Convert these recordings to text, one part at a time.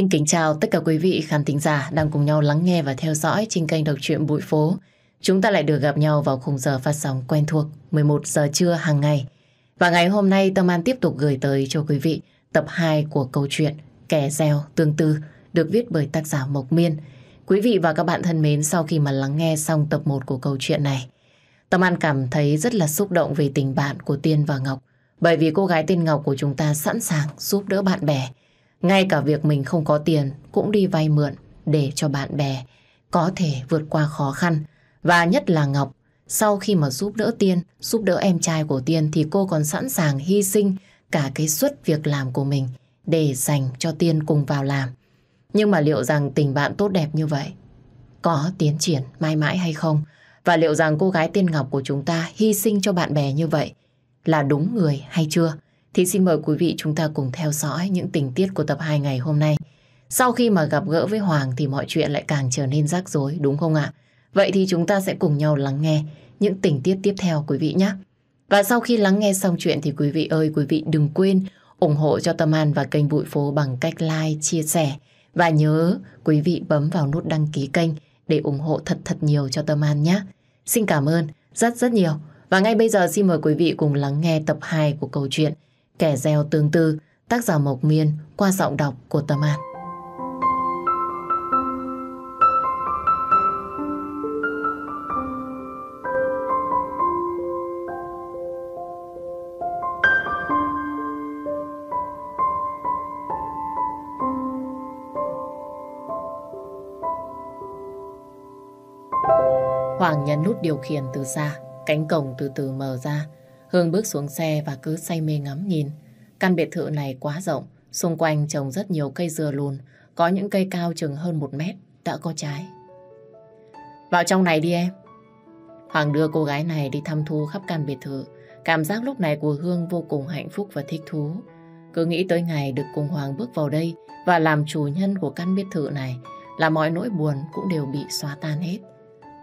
Xin kính chào tất cả quý vị khán thính giả đang cùng nhau lắng nghe và theo dõi trên kênh đọc truyện Bụi Phố. Chúng ta lại được gặp nhau vào khung giờ phát sóng quen thuộc 11 giờ trưa hàng ngày. Và ngày hôm nay Tâm An tiếp tục gửi tới cho quý vị tập 2 của câu chuyện Kẻ gieo tương tư được viết bởi tác giả Mộc Miên. Quý vị và các bạn thân mến, sau khi mà lắng nghe xong tập 1 của câu chuyện này, Tâm An cảm thấy rất là xúc động về tình bạn của Tiên và Ngọc. Bởi vì cô gái tên Ngọc của chúng ta sẵn sàng giúp đỡ bạn bè, ngay cả việc mình không có tiền cũng đi vay mượn để cho bạn bè có thể vượt qua khó khăn. Và nhất là Ngọc, sau khi mà giúp đỡ Tiên, giúp đỡ em trai của Tiên thì cô còn sẵn sàng hy sinh cả cái suất việc làm của mình để dành cho Tiên cùng vào làm. Nhưng mà liệu rằng tình bạn tốt đẹp như vậy có tiến triển mãi mãi hay không? Và liệu rằng cô gái Tiên Ngọc của chúng ta hy sinh cho bạn bè như vậy là đúng người hay chưa? thì xin mời quý vị chúng ta cùng theo dõi những tình tiết của tập 2 ngày hôm nay. Sau khi mà gặp gỡ với Hoàng thì mọi chuyện lại càng trở nên rắc rối đúng không ạ? Vậy thì chúng ta sẽ cùng nhau lắng nghe những tình tiết tiếp theo quý vị nhé. Và sau khi lắng nghe xong chuyện thì quý vị ơi, quý vị đừng quên ủng hộ cho Tâm An và kênh Bụi Phố bằng cách like, chia sẻ. Và nhớ quý vị bấm vào nút đăng ký kênh để ủng hộ thật thật nhiều cho Tâm An nhé. Xin cảm ơn rất rất nhiều. Và ngay bây giờ xin mời quý vị cùng lắng nghe tập 2 của câu chuyện Kẻ gieo tương tư, tác giả Mộc Miên qua giọng đọc của Tâm An. Hoàng nhấn nút điều khiển từ xa, cánh cổng từ từ mở ra, Hương bước xuống xe và cứ say mê ngắm nhìn. Căn biệt thự này quá rộng, xung quanh trồng rất nhiều cây dừa lùn, có những cây cao chừng hơn một mét, đã có trái. Vào trong này đi em. Hoàng đưa cô gái này đi thăm thu khắp căn biệt thự. Cảm giác lúc này của Hương vô cùng hạnh phúc và thích thú. Cứ nghĩ tới ngày được cùng Hoàng bước vào đây và làm chủ nhân của căn biệt thự này là mọi nỗi buồn cũng đều bị xóa tan hết.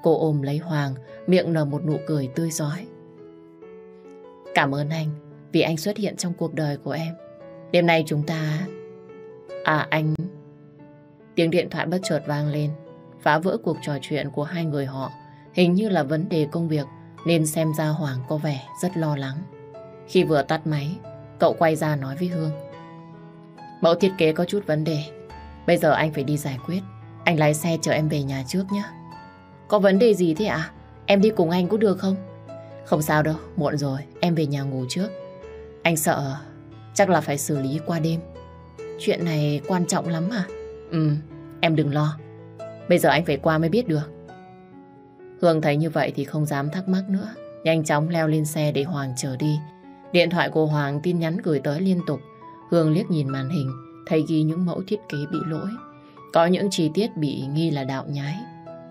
Cô ôm lấy Hoàng, miệng nở một nụ cười tươi giói. Cảm ơn anh vì anh xuất hiện trong cuộc đời của em. Đêm nay chúng ta... À anh... Tiếng điện thoại bất chợt vang lên, phá vỡ cuộc trò chuyện của hai người họ. Hình như là vấn đề công việc nên xem ra Hoàng có vẻ rất lo lắng. Khi vừa tắt máy, cậu quay ra nói với Hương. Mẫu thiết kế có chút vấn đề. Bây giờ anh phải đi giải quyết. Anh lái xe chở em về nhà trước nhé. Có vấn đề gì thế ạ? À? Em đi cùng anh cũng được không? Không sao đâu, muộn rồi, em về nhà ngủ trước. Anh sợ chắc là phải xử lý qua đêm. Chuyện này quan trọng lắm à? Ừ, em đừng lo. Bây giờ anh phải qua mới biết được. Hương thấy như vậy thì không dám thắc mắc nữa. Nhanh chóng leo lên xe để Hoàng chờ đi. Điện thoại của Hoàng tin nhắn gửi tới liên tục. Hương liếc nhìn màn hình, thấy ghi những mẫu thiết kế bị lỗi. Có những chi tiết bị nghi là đạo nhái.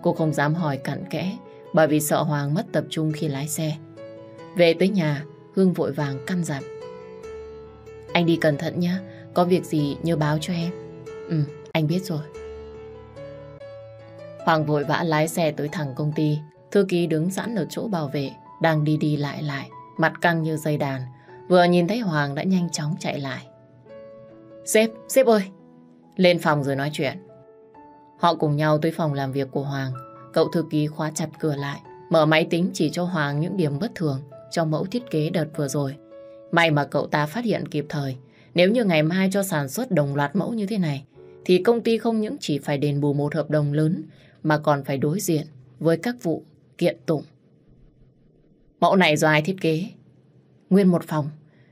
Cô không dám hỏi cặn kẽ, bởi vì sợ Hoàng mất tập trung khi lái xe. Về tới nhà, Hương vội vàng căn dặn. Anh đi cẩn thận nhé, có việc gì nhớ báo cho em. Ừ, anh biết rồi. Hoàng vội vã lái xe tới thẳng công ty. Thư ký đứng sẵn ở chỗ bảo vệ, đang đi đi lại lại, mặt căng như dây đàn. Vừa nhìn thấy Hoàng đã nhanh chóng chạy lại. Sếp, sếp ơi! Lên phòng rồi nói chuyện. Họ cùng nhau tới phòng làm việc của Hoàng. Cậu thư ký khóa chặt cửa lại, mở máy tính chỉ cho Hoàng những điểm bất thường trong mẫu thiết kế đợt vừa rồi. May mà cậu ta phát hiện kịp thời. Nếu như ngày mai cho sản xuất đồng loạt mẫu như thế này, thì công ty không những chỉ phải đền bù một hợp đồng lớn, mà còn phải đối diện với các vụ kiện tụng. Mẫu này do ai thiết kế? Nguyên một phòng,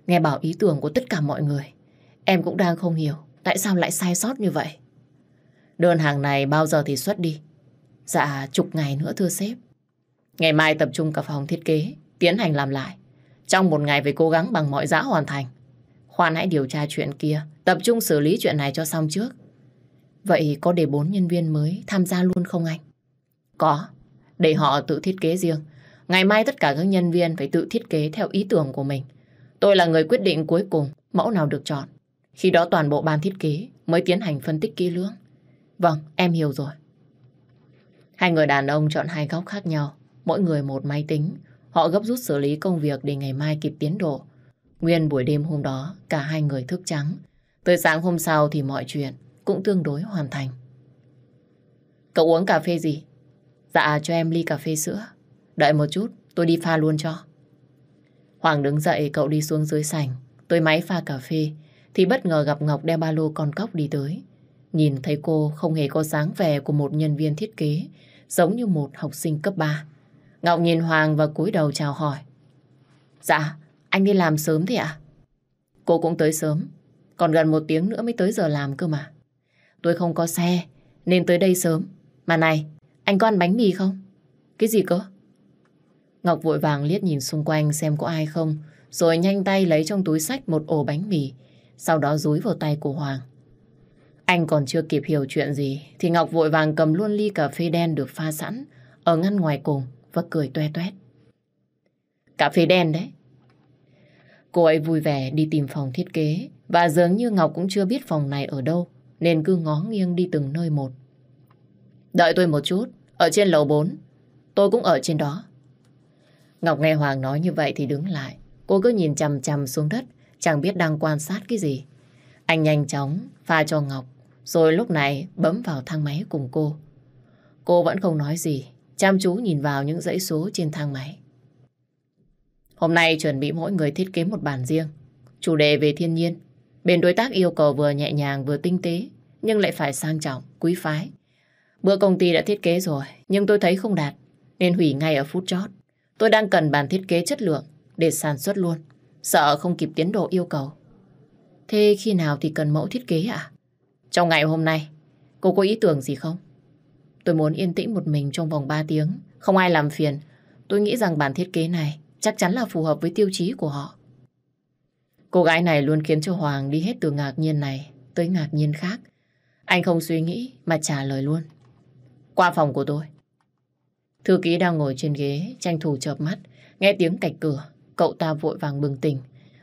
nghe bảo ý tưởng của tất cả mọi người. Em cũng đang không hiểu tại sao lại sai sót như vậy. Đơn hàng này bao giờ thì xuất đi? Dạ, chục ngày nữa thưa sếp. Ngày mai tập trung cả phòng thiết kế, tiến hành làm lại. Trong một ngày phải cố gắng bằng mọi giá hoàn thành. Khoan hãy điều tra chuyện kia, tập trung xử lý chuyện này cho xong trước. Vậy có để bốn nhân viên mới tham gia luôn không anh? Có, để họ tự thiết kế riêng. Ngày mai tất cả các nhân viên phải tự thiết kế theo ý tưởng của mình. Tôi là người quyết định cuối cùng mẫu nào được chọn. Khi đó toàn bộ ban thiết kế mới tiến hành phân tích kỹ lưỡng. Vâng, em hiểu rồi. Hai người đàn ông chọn hai góc khác nhau, mỗi người một máy tính. Họ gấp rút xử lý công việc để ngày mai kịp tiến độ. Nguyên buổi đêm hôm đó, cả hai người thức trắng. Tới sáng hôm sau thì mọi chuyện cũng tương đối hoàn thành. Cậu uống cà phê gì? Dạ cho em ly cà phê sữa. Đợi một chút, tôi đi pha luôn cho. Hoàng đứng dậy, cậu đi xuống dưới sảnh. Tôi máy pha cà phê, thì bất ngờ gặp Ngọc đeo ba lô con cóc đi tới. Nhìn thấy cô không hề có dáng vẻ của một nhân viên thiết kế, giống như một học sinh cấp 3. Ngọc nhìn Hoàng và cúi đầu chào hỏi. Dạ, anh đi làm sớm thế ạ? À? Cô cũng tới sớm, còn gần một tiếng nữa mới tới giờ làm cơ mà. Tôi không có xe, nên tới đây sớm. Mà này, anh có ăn bánh mì không? Cái gì cơ? Ngọc vội vàng liếc nhìn xung quanh xem có ai không, rồi nhanh tay lấy trong túi sách một ổ bánh mì, sau đó dúi vào tay của Hoàng. Anh còn chưa kịp hiểu chuyện gì, thì Ngọc vội vàng cầm luôn ly cà phê đen được pha sẵn, ở ngăn ngoài cùng, và cười toe toét. Cà phê đen đấy. Cô ấy vui vẻ đi tìm phòng thiết kế và dường như Ngọc cũng chưa biết phòng này ở đâu nên cứ ngó nghiêng đi từng nơi một. Đợi tôi một chút, ở trên lầu 4. Tôi cũng ở trên đó. Ngọc nghe Hoàng nói như vậy thì đứng lại. Cô cứ nhìn chằm chằm xuống đất, chẳng biết đang quan sát cái gì. Anh nhanh chóng pha cho Ngọc, rồi lúc này bấm vào thang máy cùng cô. Cô vẫn không nói gì, chăm chú nhìn vào những dãy số trên thang máy. Hôm nay chuẩn bị mỗi người thiết kế một bản riêng, chủ đề về thiên nhiên. Bên đối tác yêu cầu vừa nhẹ nhàng vừa tinh tế, nhưng lại phải sang trọng, quý phái. Bữa công ty đã thiết kế rồi, nhưng tôi thấy không đạt, nên hủy ngay ở phút chót. Tôi đang cần bản thiết kế chất lượng để sản xuất luôn, sợ không kịp tiến độ yêu cầu. Thế khi nào thì cần mẫu thiết kế ạ? À? Trong ngày hôm nay, cô có ý tưởng gì không? Tôi muốn yên tĩnh một mình trong vòng 3 tiếng, không ai làm phiền. Tôi nghĩ rằng bản thiết kế này chắc chắn là phù hợp với tiêu chí của họ. Cô gái này luôn khiến cho Hoàng đi hết từ ngạc nhiên này tới ngạc nhiên khác. Anh không suy nghĩ mà trả lời luôn. Qua phòng của tôi. Thư ký đang ngồi trên ghế, tranh thủ chợp mắt, nghe tiếng cạch cửa. Cậu ta vội vàng bừng tỉnh.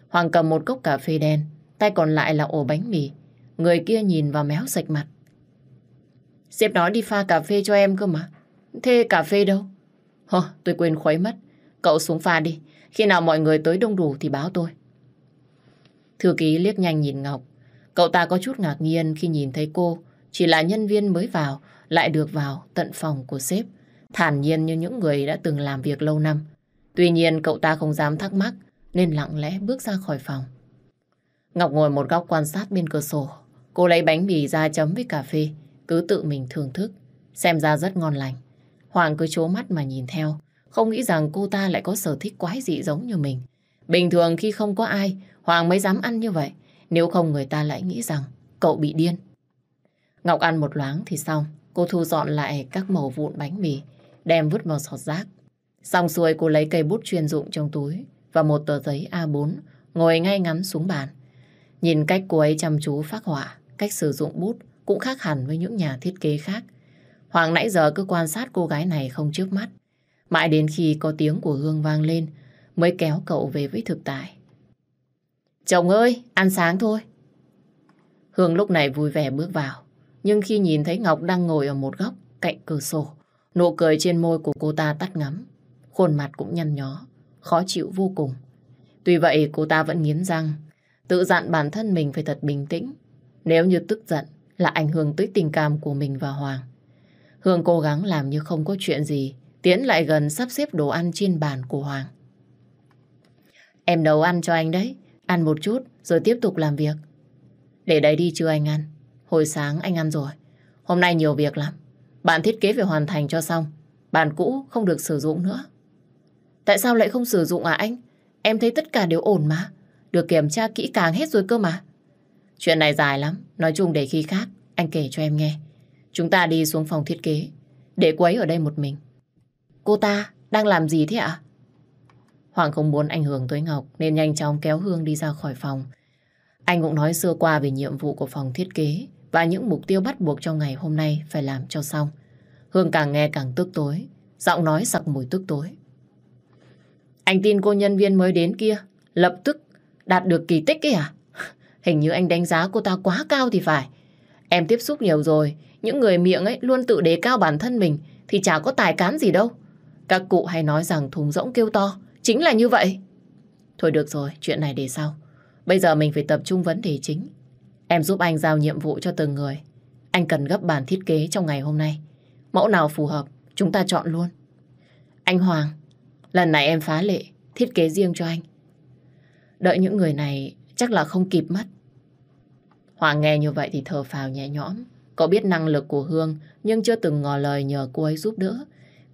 Hoàng cầm một cốc cà phê đen, tay còn lại là ổ bánh mì. Người kia nhìn vào méo sạch mặt. Sếp nói đi pha cà phê cho em cơ mà. Thế cà phê đâu? Hờ, tôi quên khuấy mất. Cậu xuống pha đi. Khi nào mọi người tới đông đủ thì báo tôi. Thư ký liếc nhanh nhìn Ngọc. Cậu ta có chút ngạc nhiên khi nhìn thấy cô. Chỉ là nhân viên mới vào, lại được vào tận phòng của sếp. Thản nhiên như những người đã từng làm việc lâu năm. Tuy nhiên cậu ta không dám thắc mắc, nên lặng lẽ bước ra khỏi phòng. Ngọc ngồi một góc quan sát bên cửa sổ. Cô lấy bánh mì ra chấm với cà phê cứ tự mình thưởng thức, xem ra rất ngon lành. Hoàng cứ chố mắt mà nhìn theo, không nghĩ rằng cô ta lại có sở thích quái dị giống như mình. Bình thường khi không có ai, Hoàng mới dám ăn như vậy, nếu không người ta lại nghĩ rằng cậu bị điên. Ngọc ăn một loáng thì xong, cô thu dọn lại các mẩu vụn bánh mì, đem vứt vào sọt rác. Xong xuôi cô lấy cây bút chuyên dụng trong túi và một tờ giấy A4, ngồi ngay ngắn xuống bàn. Nhìn cách cô ấy chăm chú phát họa, cách sử dụng bút, cũng khác hẳn với những nhà thiết kế khác. Hoàng nãy giờ cứ quan sát cô gái này không trước mắt. Mãi đến khi có tiếng của Hương vang lên mới kéo cậu về với thực tại. Chồng ơi, ăn sáng thôi. Hương lúc này vui vẻ bước vào. Nhưng khi nhìn thấy Ngọc đang ngồi ở một góc cạnh cửa sổ, nụ cười trên môi của cô ta tắt ngắm. Khuôn mặt cũng nhăn nhó, khó chịu vô cùng. Tuy vậy cô ta vẫn nghiến răng, tự dặn bản thân mình phải thật bình tĩnh. Nếu như tức giận là ảnh hưởng tới tình cảm của mình và Hoàng. Hương cố gắng làm như không có chuyện gì, tiến lại gần sắp xếp đồ ăn trên bàn của Hoàng. Em nấu ăn cho anh đấy, ăn một chút rồi tiếp tục làm việc. Để đấy đi chưa anh ăn, hồi sáng anh ăn rồi, hôm nay nhiều việc lắm. Bạn thiết kế phải hoàn thành cho xong, bàn cũ không được sử dụng nữa. Tại sao lại không sử dụng à anh? Em thấy tất cả đều ổn mà, được kiểm tra kỹ càng hết rồi cơ mà. Chuyện này dài lắm, nói chung để khi khác, anh kể cho em nghe. Chúng ta đi xuống phòng thiết kế, để quấy ở đây một mình. Cô ta đang làm gì thế ạ? À? Hoàng không muốn ảnh hưởng tới Ngọc nên nhanh chóng kéo Hương đi ra khỏi phòng. Anh cũng nói xưa qua về nhiệm vụ của phòng thiết kế và những mục tiêu bắt buộc trong ngày hôm nay phải làm cho xong. Hương càng nghe càng tức tối, giọng nói sặc mùi tức tối. Anh tin cô nhân viên mới đến kia, lập tức đạt được kỳ tích ấy à? Hình như anh đánh giá cô ta quá cao thì phải. Em tiếp xúc nhiều rồi, những người miệng ấy luôn tự đề cao bản thân mình thì chả có tài cán gì đâu. Các cụ hay nói rằng thùng rỗng kêu to, chính là như vậy. Thôi được rồi, chuyện này để sau. Bây giờ mình phải tập trung vấn đề chính. Em giúp anh giao nhiệm vụ cho từng người. Anh cần gấp bản thiết kế trong ngày hôm nay. Mẫu nào phù hợp, chúng ta chọn luôn. Anh Hoàng, lần này em phá lệ, thiết kế riêng cho anh. Đợi những người này Chắc là không kịp mất. Hoàng nghe như vậy thì thở phào nhẹ nhõm. Cậu biết năng lực của Hương nhưng chưa từng ngỏ lời nhờ cô ấy giúp đỡ.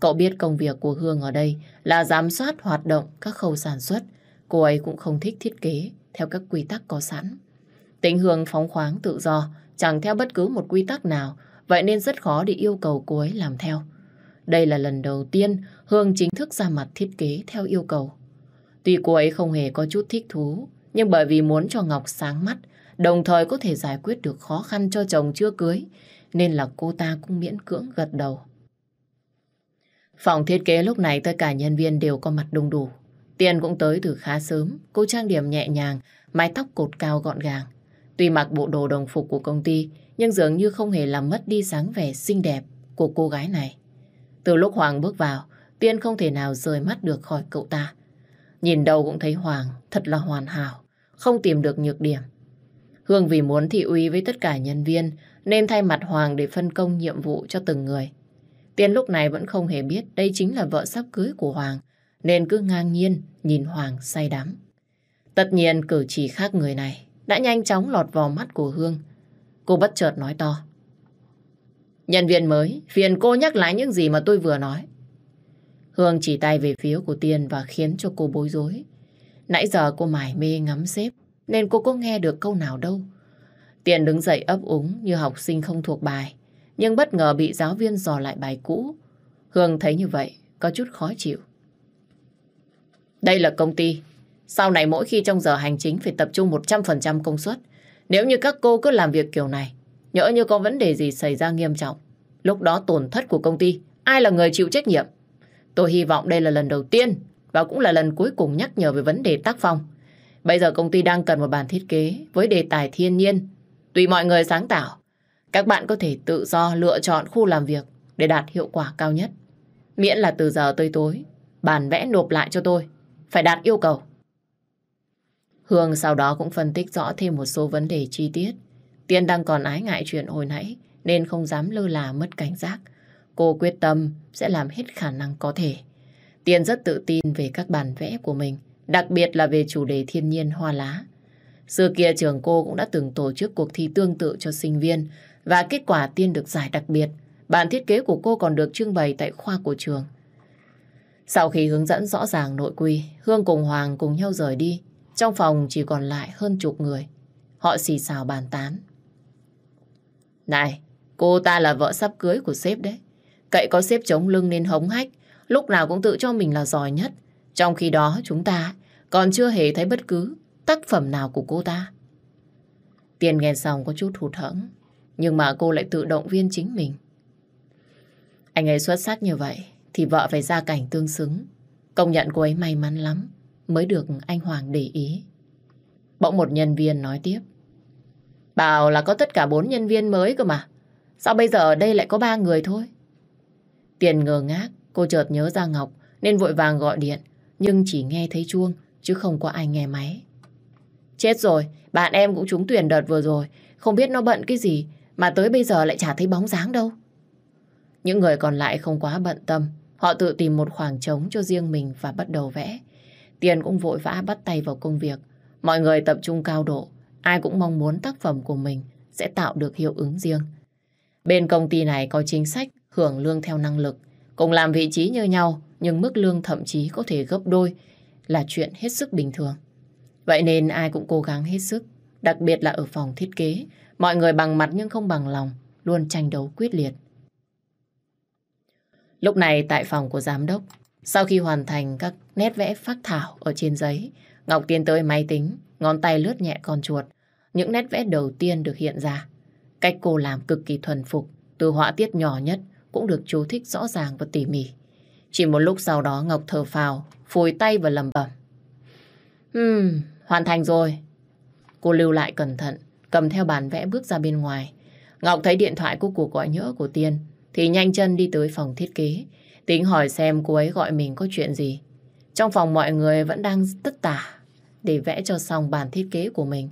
Cậu biết công việc của Hương ở đây là giám soát hoạt động các khâu sản xuất. Cô ấy cũng không thích thiết kế theo các quy tắc có sẵn. Tính Hương phóng khoáng tự do, chẳng theo bất cứ một quy tắc nào, vậy nên rất khó để yêu cầu cô ấy làm theo. Đây là lần đầu tiên Hương chính thức ra mặt thiết kế theo yêu cầu. Tuy cô ấy không hề có chút thích thú nhưng bởi vì muốn cho Ngọc sáng mắt, đồng thời có thể giải quyết được khó khăn cho chồng chưa cưới, nên là cô ta cũng miễn cưỡng gật đầu. Phòng thiết kế lúc này tất cả nhân viên đều có mặt đông đủ. Tiền cũng tới từ khá sớm, cô trang điểm nhẹ nhàng, mái tóc cột cao gọn gàng. Tuy mặc bộ đồ đồng phục của công ty, nhưng dường như không hề làm mất đi dáng vẻ xinh đẹp của cô gái này. Từ lúc Hoàng bước vào, Tiên không thể nào rời mắt được khỏi cậu ta. Nhìn đâu cũng thấy Hoàng thật là hoàn hảo, không tìm được nhược điểm. Hương vì muốn thị uy với tất cả nhân viên nên thay mặt Hoàng để phân công nhiệm vụ cho từng người. Tiên lúc này vẫn không hề biết đây chính là vợ sắp cưới của Hoàng nên cứ ngang nhiên nhìn Hoàng say đắm. Tất nhiên cử chỉ khác người này đã nhanh chóng lọt vào mắt của Hương. Cô bất chợt nói to. Nhân viên mới, phiền cô nhắc lại những gì mà tôi vừa nói. Hương chỉ tay về phía của Tiên và khiến cho cô bối rối. Nãy giờ cô mải mê ngắm xếp, nên cô có nghe được câu nào đâu. Tiền đứng dậy ấp úng như học sinh không thuộc bài, nhưng bất ngờ bị giáo viên dò lại bài cũ. Hương thấy như vậy, có chút khó chịu. Đây là công ty. Sau này mỗi khi trong giờ hành chính phải tập trung 100% công suất. Nếu như các cô cứ làm việc kiểu này, nhỡ như có vấn đề gì xảy ra nghiêm trọng, lúc đó tổn thất của công ty, ai là người chịu trách nhiệm? Tôi hy vọng đây là lần đầu tiên và cũng là lần cuối cùng nhắc nhở về vấn đề tác phong. Bây giờ công ty đang cần một bản thiết kế với đề tài thiên nhiên. Tùy mọi người sáng tạo, các bạn có thể tự do lựa chọn khu làm việc để đạt hiệu quả cao nhất. Miễn là từ giờ tới tối, bản vẽ nộp lại cho tôi. Phải đạt yêu cầu. Hương sau đó cũng phân tích rõ thêm một số vấn đề chi tiết. Tiên đang còn ái ngại chuyện hồi nãy nên không dám lơ là mất cảnh giác. Cô quyết tâm sẽ làm hết khả năng có thể. Tiên rất tự tin về các bản vẽ của mình, đặc biệt là về chủ đề thiên nhiên hoa lá. Xưa kia trường cô cũng đã từng tổ chức cuộc thi tương tự cho sinh viên và kết quả Tiên được giải đặc biệt. Bản thiết kế của cô còn được trưng bày tại khoa của trường. Sau khi hướng dẫn rõ ràng nội quy, Hương cùng Hoàng cùng nhau rời đi. Trong phòng chỉ còn lại hơn chục người. Họ xì xào bàn tán. Này, cô ta là vợ sắp cưới của sếp đấy. Cậy có xếp chống lưng nên hống hách, lúc nào cũng tự cho mình là giỏi nhất. Trong khi đó chúng ta còn chưa hề thấy bất cứ tác phẩm nào của cô ta. Tiền nghe xong có chút hụt hẫng, nhưng mà cô lại tự động viên chính mình. Anh ấy xuất sắc như vậy thì vợ phải ra cảnh tương xứng. Công nhận cô ấy may mắn lắm mới được anh Hoàng để ý. Bỗng một nhân viên nói tiếp. Bảo là có tất cả bốn nhân viên mới cơ mà. Sao bây giờ ở đây lại có ba người thôi? Tiền ngờ ngác, cô chợt nhớ ra Ngọc nên vội vàng gọi điện, nhưng chỉ nghe thấy chuông chứ không có ai nghe máy. Chết rồi, bạn em cũng trúng tuyển đợt vừa rồi, không biết nó bận cái gì mà tới bây giờ lại chả thấy bóng dáng đâu. Những người còn lại không quá bận tâm, họ tự tìm một khoảng trống cho riêng mình và bắt đầu vẽ. Tiền cũng vội vã bắt tay vào công việc, mọi người tập trung cao độ, ai cũng mong muốn tác phẩm của mình sẽ tạo được hiệu ứng riêng. Bên công ty này có chính sách hưởng lương theo năng lực. Cùng làm vị trí như nhau, nhưng mức lương thậm chí có thể gấp đôi là chuyện hết sức bình thường. Vậy nên ai cũng cố gắng hết sức, đặc biệt là ở phòng thiết kế. Mọi người bằng mặt nhưng không bằng lòng, luôn tranh đấu quyết liệt. Lúc này tại phòng của giám đốc, sau khi hoàn thành các nét vẽ phác thảo ở trên giấy, Ngọc tiến tới máy tính, ngón tay lướt nhẹ con chuột. Những nét vẽ đầu tiên được hiện ra. Cách cô làm cực kỳ thuần phục, từ họa tiết nhỏ nhất cũng được chú thích rõ ràng và tỉ mỉ. Chỉ một lúc sau đó Ngọc thở phào, phối tay và lầm bẩm. Ừm, hoàn thành rồi. Cô lưu lại cẩn thận, cầm theo bàn vẽ bước ra bên ngoài. Ngọc thấy điện thoại của cuộc gọi nhỡ của Tiên, thì nhanh chân đi tới phòng thiết kế, tính hỏi xem cô ấy gọi mình có chuyện gì. Trong phòng mọi người vẫn đang tất tả để vẽ cho xong bản thiết kế của mình.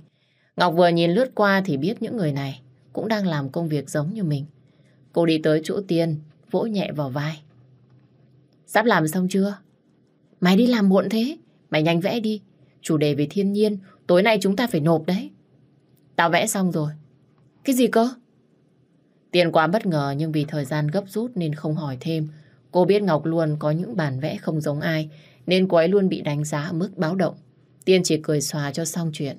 Ngọc vừa nhìn lướt qua thì biết những người này cũng đang làm công việc giống như mình. Cô đi tới chỗ Tiên, vỗ nhẹ vào vai. Sắp làm xong chưa? Mày đi làm muộn thế, mày nhanh vẽ đi. Chủ đề về thiên nhiên, tối nay chúng ta phải nộp đấy. Tao vẽ xong rồi. Cái gì cơ? Tiên quá bất ngờ nhưng vì thời gian gấp rút nên không hỏi thêm. Cô biết Ngọc luôn có những bản vẽ không giống ai nên cô ấy luôn bị đánh giá ở mức báo động. Tiên chỉ cười xòa cho xong chuyện.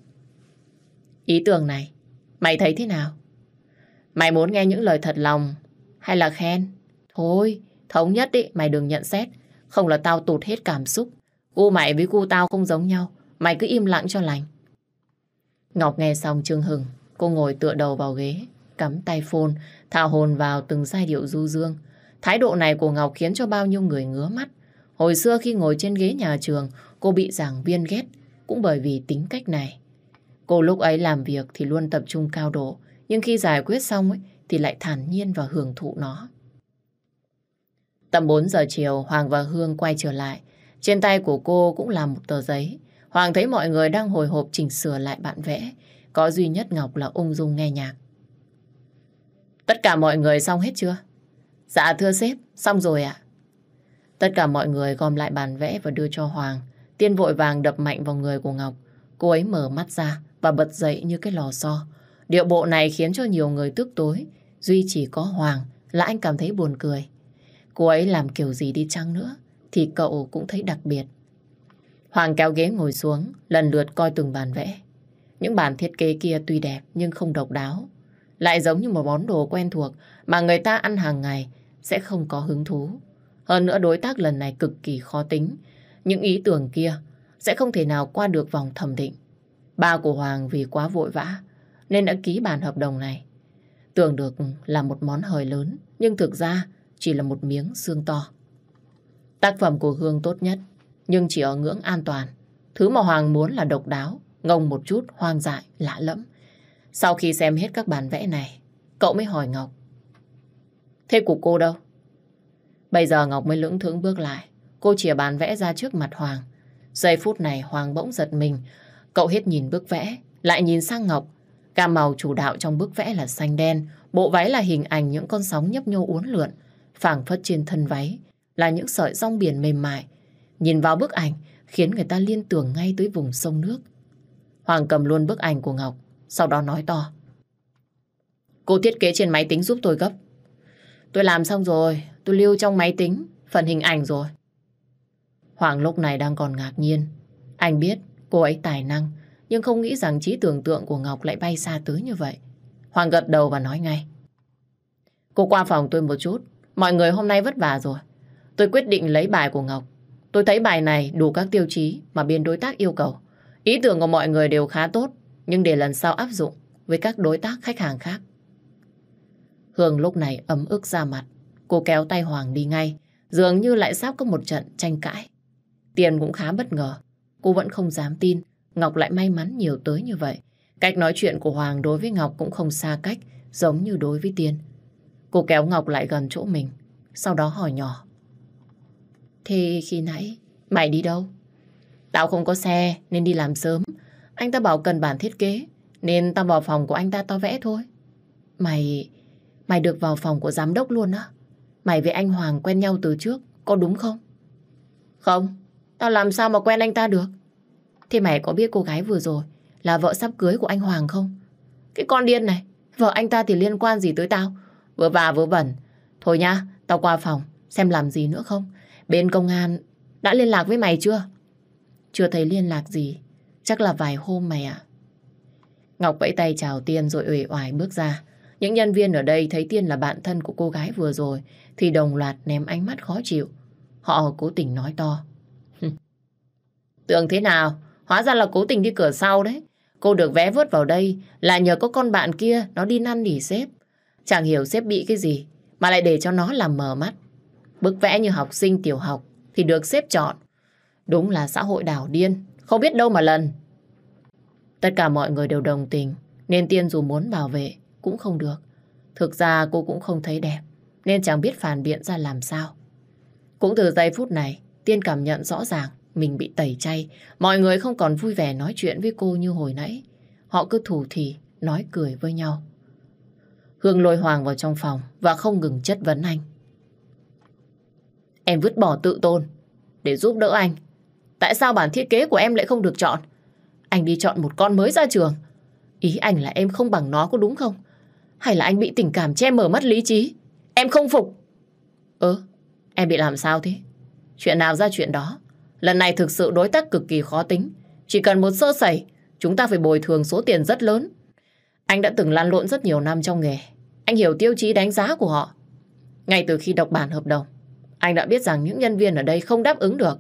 Ý tưởng này, mày thấy thế nào? Mày muốn nghe những lời thật lòng hay là khen? Thôi, thống nhất đi mày đừng nhận xét. Không là tao tụt hết cảm xúc. Cu mày với cu tao không giống nhau. Mày cứ im lặng cho lành. Ngọc nghe xong trương hừng. Cô ngồi tựa đầu vào ghế, cắm tay phone, thao hồn vào từng giai điệu du dương. Thái độ này của Ngọc khiến cho bao nhiêu người ngứa mắt. Hồi xưa khi ngồi trên ghế nhà trường, cô bị giảng viên ghét, cũng bởi vì tính cách này. Cô lúc ấy làm việc thì luôn tập trung cao độ, nhưng khi giải quyết xong ấy, thì lại thản nhiên và hưởng thụ nó. Tầm 4 giờ chiều, Hoàng và Hương quay trở lại. Trên tay của cô cũng là một tờ giấy. Hoàng thấy mọi người đang hồi hộp chỉnh sửa lại bản vẽ. Có duy nhất Ngọc là ung dung nghe nhạc. Tất cả mọi người xong hết chưa? Dạ thưa sếp, xong rồi ạ. Tất cả mọi người gom lại bản vẽ và đưa cho Hoàng. Tiên vội vàng đập mạnh vào người của Ngọc. Cô ấy mở mắt ra và bật dậy như cái lò xo. Điệu bộ này khiến cho nhiều người tức tối Duy chỉ có Hoàng là anh cảm thấy buồn cười. Cô ấy làm kiểu gì đi chăng nữa thì cậu cũng thấy đặc biệt. Hoàng kéo ghế ngồi xuống, lần lượt coi từng bàn vẽ. Những bản thiết kế kia tuy đẹp nhưng không độc đáo. Lại giống như một món đồ quen thuộc mà người ta ăn hàng ngày sẽ không có hứng thú. Hơn nữa đối tác lần này cực kỳ khó tính. Những ý tưởng kia sẽ không thể nào qua được vòng thẩm định. Ba của Hoàng vì quá vội vã nên đã ký bản hợp đồng này. Tưởng được là một món hời lớn, nhưng thực ra chỉ là một miếng xương to. Tác phẩm của Hương tốt nhất, nhưng chỉ ở ngưỡng an toàn. Thứ mà Hoàng muốn là độc đáo, ngông một chút, hoang dại, lạ lẫm. Sau khi xem hết các bản vẽ này, cậu mới hỏi Ngọc. Thế của cô đâu? Bây giờ Ngọc mới lưỡng thững bước lại. Cô chìa bàn vẽ ra trước mặt Hoàng. Giây phút này Hoàng bỗng giật mình. Cậu hết nhìn bức vẽ, lại nhìn sang Ngọc. Gam màu chủ đạo trong bức vẽ là xanh đen, bộ váy là hình ảnh những con sóng nhấp nhô uốn lượn, phảng phất trên thân váy là những sợi rong biển mềm mại. Nhìn vào bức ảnh khiến người ta liên tưởng ngay tới vùng sông nước. Hoàng cầm luôn bức ảnh của Ngọc, sau đó nói to. Cô thiết kế trên máy tính giúp tôi gấp. Tôi làm xong rồi, tôi lưu trong máy tính, phần hình ảnh rồi. Hoàng lúc này đang còn ngạc nhiên. Anh biết cô ấy tài năng, nhưng không nghĩ rằng trí tưởng tượng của Ngọc lại bay xa tới như vậy. Hoàng gật đầu và nói ngay. Cô qua phòng tôi một chút. Mọi người hôm nay vất vả rồi. Tôi quyết định lấy bài của Ngọc. Tôi thấy bài này đủ các tiêu chí mà bên đối tác yêu cầu. Ý tưởng của mọi người đều khá tốt, nhưng để lần sau áp dụng với các đối tác khách hàng khác. Hương lúc này ấm ức ra mặt. Cô kéo tay Hoàng đi ngay, dường như lại sắp có một trận tranh cãi. Tiền cũng khá bất ngờ. Cô vẫn không dám tin Ngọc lại may mắn nhiều tới như vậy. Cách nói chuyện của Hoàng đối với Ngọc cũng không xa cách, giống như đối với Tiên. Cô kéo Ngọc lại gần chỗ mình, sau đó hỏi nhỏ. Thì khi nãy, mày đi đâu? Tao không có xe nên đi làm sớm. Anh ta bảo cần bản thiết kế, nên tao vào phòng của anh ta to vẽ thôi. Mày... mày được vào phòng của giám đốc luôn á? Mày với anh Hoàng quen nhau từ trước, có đúng không? Không, tao làm sao mà quen anh ta được? Thế mày có biết cô gái vừa rồi là vợ sắp cưới của anh Hoàng không? Cái con điên này, vợ anh ta thì liên quan gì tới tao? Vừa bà vừa bẩn. Thôi nha, tao qua phòng, xem làm gì nữa không? Bên công an đã liên lạc với mày chưa? Chưa thấy liên lạc gì, chắc là vài hôm mày ạ. À. Ngọc vẫy tay chào Tiên rồi uể oải bước ra. Những nhân viên ở đây thấy Tiên là bạn thân của cô gái vừa rồi thì đồng loạt ném ánh mắt khó chịu. Họ cố tình nói to. Tưởng thế nào? Hóa ra là cố tình đi cửa sau đấy. Cô được vé vớt vào đây là nhờ có con bạn kia nó đi năn nỉ sếp. Chẳng hiểu sếp bị cái gì mà lại để cho nó làm mờ mắt. Bức vẽ như học sinh tiểu học thì được sếp chọn. Đúng là xã hội đảo điên, không biết đâu mà lần. Tất cả mọi người đều đồng tình nên Tiên dù muốn bảo vệ cũng không được. Thực ra cô cũng không thấy đẹp nên chẳng biết phản biện ra làm sao. Cũng từ giây phút này Tiên cảm nhận rõ ràng mình bị tẩy chay, mọi người không còn vui vẻ nói chuyện với cô như hồi nãy. Họ cứ thủ thì, nói cười với nhau. Hương lôi Hoàng vào trong phòng và không ngừng chất vấn anh. Em vứt bỏ tự tôn để giúp đỡ anh. Tại sao bản thiết kế của em lại không được chọn? Anh đi chọn một con mới ra trường. Ý anh là em không bằng nó có đúng không? Hay là anh bị tình cảm che mờ mất lý trí? Em không phục. Ơ, ừ, em bị làm sao thế? Chuyện nào ra chuyện đó? Lần này thực sự đối tác cực kỳ khó tính. Chỉ cần một sơ sẩy, chúng ta phải bồi thường số tiền rất lớn. Anh đã từng lăn lộn rất nhiều năm trong nghề. Anh hiểu tiêu chí đánh giá của họ. Ngay từ khi đọc bản hợp đồng, anh đã biết rằng những nhân viên ở đây không đáp ứng được.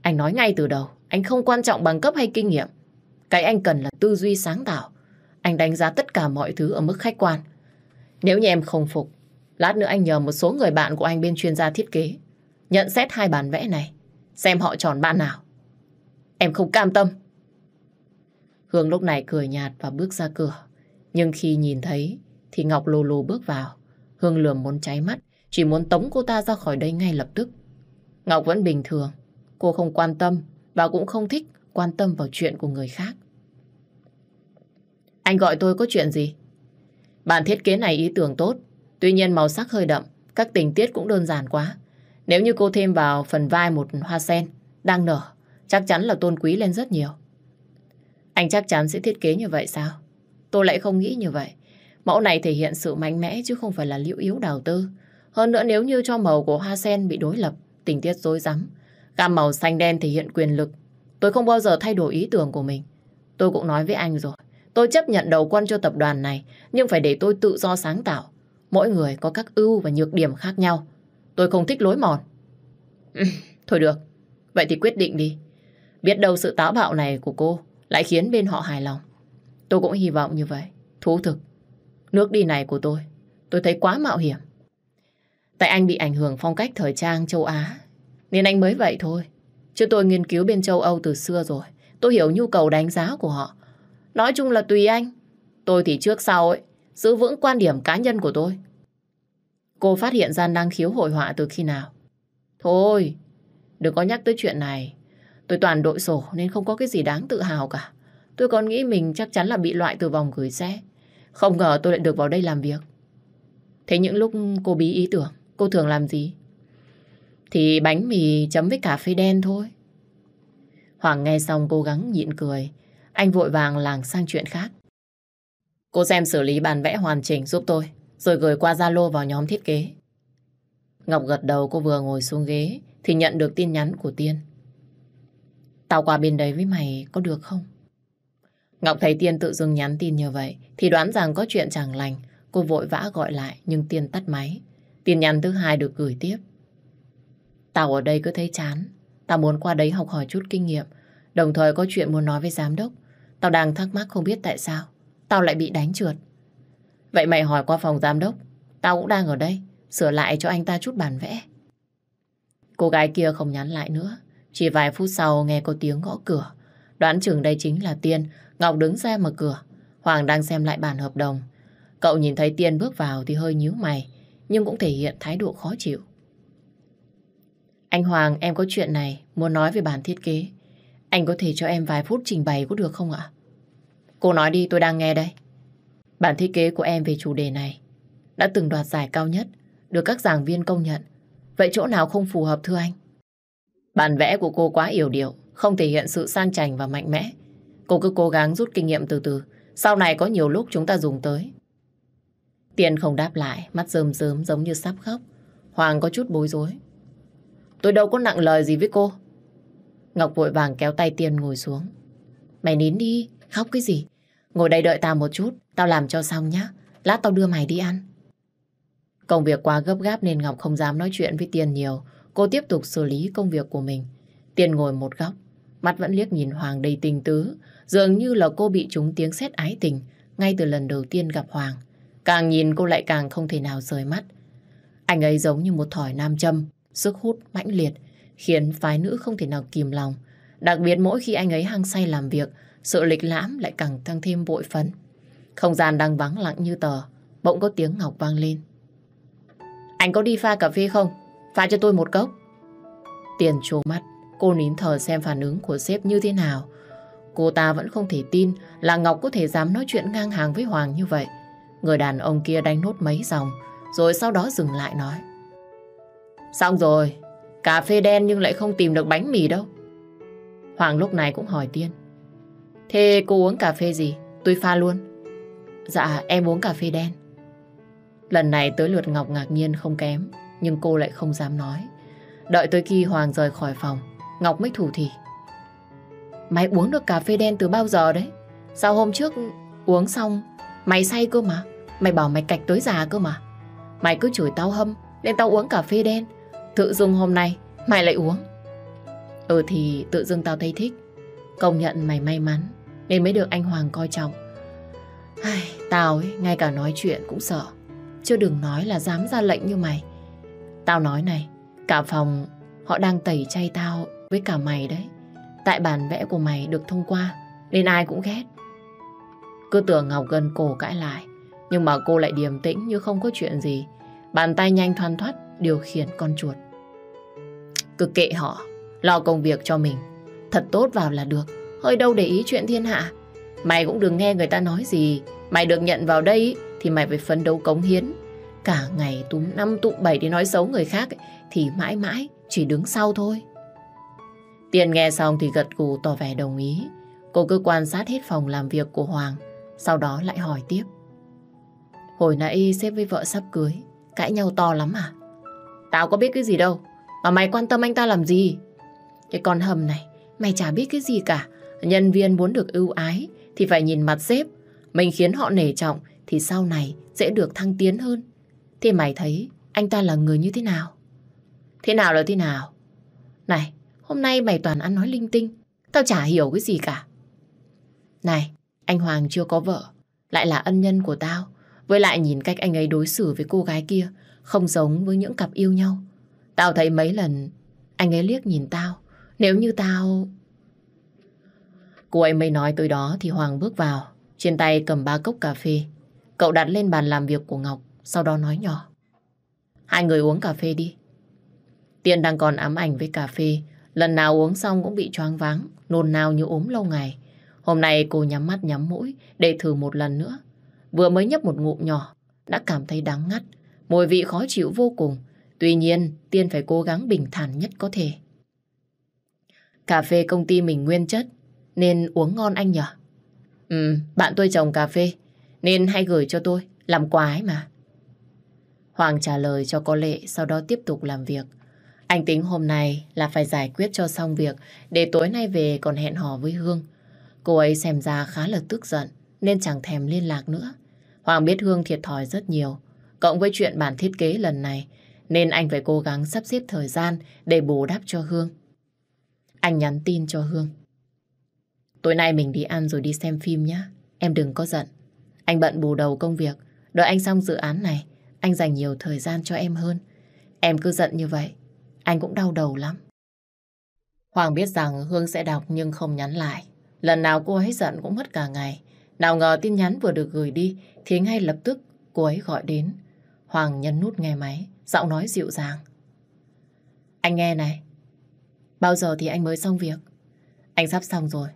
Anh nói ngay từ đầu, anh không quan trọng bằng cấp hay kinh nghiệm. Cái anh cần là tư duy sáng tạo. Anh đánh giá tất cả mọi thứ ở mức khách quan. Nếu như em không phục, lát nữa anh nhờ một số người bạn của anh bên chuyên gia thiết kế nhận xét hai bản vẽ này Xem họ chọn bạn nào. Em không cam tâm. Hương lúc này cười nhạt và bước ra cửa. Nhưng khi nhìn thấy thì Ngọc lù lù bước vào. Hương lườm muốn cháy mắt, chỉ muốn tống cô ta ra khỏi đây ngay lập tức. Ngọc vẫn bình thường, cô không quan tâm và cũng không thích quan tâm vào chuyện của người khác. Anh gọi tôi có chuyện gì? Bản thiết kế này ý tưởng tốt, tuy nhiên màu sắc hơi đậm, các tình tiết cũng đơn giản quá. Nếu như cô thêm vào phần vai một hoa sen đang nở, chắc chắn là tôn quý lên rất nhiều. Anh chắc chắn sẽ thiết kế như vậy sao? Tôi lại không nghĩ như vậy. Mẫu này thể hiện sự mạnh mẽ chứ không phải là liễu yếu đào tư. Hơn nữa nếu như cho màu của hoa sen bị đối lập, tình tiết dối rắm, gam màu xanh đen thể hiện quyền lực. Tôi không bao giờ thay đổi ý tưởng của mình. Tôi cũng nói với anh rồi, tôi chấp nhận đầu quân cho tập đoàn này, nhưng phải để tôi tự do sáng tạo. Mỗi người có các ưu và nhược điểm khác nhau. Tôi không thích lối mòn. Ừ, thôi được, vậy thì quyết định đi. Biết đâu sự táo bạo này của cô lại khiến bên họ hài lòng. Tôi cũng hy vọng như vậy. Thú thực, nước đi này của tôi, tôi thấy quá mạo hiểm. Tại anh bị ảnh hưởng phong cách thời trang châu Á, nên anh mới vậy thôi. Chứ tôi nghiên cứu bên châu Âu từ xưa rồi, tôi hiểu nhu cầu đánh giá của họ. Nói chung là tùy anh. Tôi thì trước sau ấy, giữ vững quan điểm cá nhân của tôi, Cô phát hiện ra năng khiếu hội họa từ khi nào? Thôi, đừng có nhắc tới chuyện này. Tôi toàn đội sổ nên không có cái gì đáng tự hào cả. Tôi còn nghĩ mình chắc chắn là bị loại từ vòng gửi xe. Không ngờ tôi lại được vào đây làm việc. Thế những lúc cô bí ý tưởng, cô thường làm gì? Thì bánh mì chấm với cà phê đen thôi. Hoàng nghe xong cố gắng nhịn cười. Anh vội vàng làng sang chuyện khác. Cô xem xử lý bản vẽ hoàn chỉnh giúp tôi rồi gửi qua Zalo vào nhóm thiết kế. Ngọc gật đầu cô vừa ngồi xuống ghế thì nhận được tin nhắn của Tiên. Tao qua bên đấy với mày có được không? Ngọc thấy Tiên tự dưng nhắn tin như vậy thì đoán rằng có chuyện chẳng lành. Cô vội vã gọi lại nhưng Tiên tắt máy. Tin nhắn thứ hai được gửi tiếp. Tao ở đây cứ thấy chán. Tao muốn qua đấy học hỏi chút kinh nghiệm. Đồng thời có chuyện muốn nói với giám đốc. Tao đang thắc mắc không biết tại sao. Tao lại bị đánh trượt. Vậy mày hỏi qua phòng giám đốc. Tao cũng đang ở đây, sửa lại cho anh ta chút bản vẽ. Cô gái kia không nhắn lại nữa. Chỉ vài phút sau nghe có tiếng gõ cửa. Đoán chừng đây chính là Tiên. Ngọc đứng ra mở cửa. Hoàng đang xem lại bản hợp đồng. Cậu nhìn thấy Tiên bước vào thì hơi nhíu mày, nhưng cũng thể hiện thái độ khó chịu. Anh Hoàng, em có chuyện này, muốn nói về bản thiết kế. Anh có thể cho em vài phút trình bày có được không ạ? Cô nói đi, tôi đang nghe đây. Bản thiết kế của em về chủ đề này đã từng đoạt giải cao nhất, được các giảng viên công nhận. Vậy chỗ nào không phù hợp thưa anh? Bản vẽ của cô quá yếu điệu, không thể hiện sự sang chảnh và mạnh mẽ. Cô cứ cố gắng rút kinh nghiệm từ từ, sau này có nhiều lúc chúng ta dùng tới. Tiền không đáp lại, mắt rơm rớm giống như sắp khóc. Hoàng có chút bối rối. Tôi đâu có nặng lời gì với cô. Ngọc vội vàng kéo tay Tiên ngồi xuống. Mày nín đi, khóc cái gì? Ngồi đây đợi tao một chút, tao làm cho xong nhá. Lát tao đưa mày đi ăn. Công việc quá gấp gáp nên Ngọc không dám nói chuyện với Tiên nhiều. Cô tiếp tục xử lý công việc của mình. Tiên ngồi một góc, mắt vẫn liếc nhìn Hoàng đầy tình tứ. Dường như là cô bị trúng tiếng sét ái tình ngay từ lần đầu tiên gặp Hoàng. Càng nhìn cô lại càng không thể nào rời mắt. Anh ấy giống như một thỏi nam châm, sức hút mãnh liệt, khiến phái nữ không thể nào kìm lòng. Đặc biệt mỗi khi anh ấy hăng say làm việc, sự lịch lãm lại càng tăng thêm bội phấn Không gian đang vắng lặng như tờ, bỗng có tiếng Ngọc vang lên. Anh có đi pha cà phê không? Pha cho tôi một cốc. Tiền trố mắt, cô nín thở xem phản ứng của sếp như thế nào. Cô ta vẫn không thể tin là Ngọc có thể dám nói chuyện ngang hàng với Hoàng như vậy. Người đàn ông kia đánh nốt mấy dòng, rồi sau đó dừng lại nói. Xong rồi, cà phê đen nhưng lại không tìm được bánh mì đâu. Hoàng lúc này cũng hỏi Tiên. Thế cô uống cà phê gì? Tôi pha luôn. Dạ, em uống cà phê đen. Lần này tới lượt Ngọc ngạc nhiên không kém, nhưng cô lại không dám nói. Đợi tới khi Hoàng rời khỏi phòng, Ngọc mới thủ thỉ. Mày uống được cà phê đen từ bao giờ đấy? Sao hôm trước uống xong, mày say cơ mà. Mày bảo mày cạch tối già cơ mà. Mày cứ chửi tao hâm, nên tao uống cà phê đen. Tự dưng hôm nay, mày lại uống. Ừ thì tự dưng tao thấy thích. Công nhận mày may mắn nên mới được anh Hoàng coi trọng. Ai, tao ấy, ngay cả nói chuyện cũng sợ. Chứ đừng nói là dám ra lệnh như mày. Tao nói này, cả phòng họ đang tẩy chay tao với cả mày đấy. Tại bản vẽ của mày được thông qua, nên ai cũng ghét. Cứ tưởng Ngọc gần cổ cãi lại, nhưng mà cô lại điềm tĩnh như không có chuyện gì. Bàn tay nhanh thoăn thoắt điều khiển con chuột. Cứ kệ họ, lo công việc cho mình. Thật tốt vào là được hơi đâu để ý chuyện thiên hạ. Mày cũng đừng nghe người ta nói gì. Mày được nhận vào đây thì mày phải phấn đấu cống hiến. Cả ngày túm năm tụm bảy đi nói xấu người khác thì mãi mãi chỉ đứng sau thôi. Tiền nghe xong thì gật gù tỏ vẻ đồng ý. Cô cứ quan sát hết phòng làm việc của Hoàng, sau đó lại hỏi tiếp. Hồi nãy xếp với vợ sắp cưới, cãi nhau to lắm à? Tao có biết cái gì đâu, mà mày quan tâm anh ta làm gì? Cái con hầm này, mày chả biết cái gì cả, Nhân viên muốn được ưu ái thì phải nhìn mặt sếp. Mình khiến họ nể trọng thì sau này sẽ được thăng tiến hơn. Thế mày thấy anh ta là người như thế nào? Thế nào là thế nào? Này, hôm nay mày toàn ăn nói linh tinh. Tao chả hiểu cái gì cả. Này, anh Hoàng chưa có vợ. Lại là ân nhân của tao. Với lại nhìn cách anh ấy đối xử với cô gái kia không giống với những cặp yêu nhau. Tao thấy mấy lần anh ấy liếc nhìn tao. Nếu như tao Cô ấy mới nói tới đó thì Hoàng bước vào, trên tay cầm ba cốc cà phê. Cậu đặt lên bàn làm việc của Ngọc, sau đó nói nhỏ. Hai người uống cà phê đi. Tiên đang còn ám ảnh với cà phê, lần nào uống xong cũng bị choáng váng, nôn nao như ốm lâu ngày. Hôm nay cô nhắm mắt nhắm mũi để thử một lần nữa. Vừa mới nhấp một ngụm nhỏ, đã cảm thấy đắng ngắt, mùi vị khó chịu vô cùng. Tuy nhiên, Tiên phải cố gắng bình thản nhất có thể. Cà phê công ty mình nguyên chất nên uống ngon anh nhở? Ừ, bạn tôi trồng cà phê, nên hay gửi cho tôi, làm quà ấy mà. Hoàng trả lời cho có lệ, sau đó tiếp tục làm việc. Anh tính hôm nay là phải giải quyết cho xong việc, để tối nay về còn hẹn hò với Hương. Cô ấy xem ra khá là tức giận, nên chẳng thèm liên lạc nữa. Hoàng biết Hương thiệt thòi rất nhiều, cộng với chuyện bản thiết kế lần này, nên anh phải cố gắng sắp xếp thời gian để bù đắp cho Hương. Anh nhắn tin cho Hương. Tối nay mình đi ăn rồi đi xem phim nhé. Em đừng có giận. Anh bận bù đầu công việc. Đợi anh xong dự án này, anh dành nhiều thời gian cho em hơn. Em cứ giận như vậy, anh cũng đau đầu lắm. Hoàng biết rằng Hương sẽ đọc nhưng không nhắn lại. Lần nào cô ấy giận cũng mất cả ngày. Nào ngờ tin nhắn vừa được gửi đi thì ngay lập tức cô ấy gọi đến. Hoàng nhấn nút nghe máy, giọng nói dịu dàng. Anh nghe này, bao giờ thì anh mới xong việc? Anh sắp xong rồi,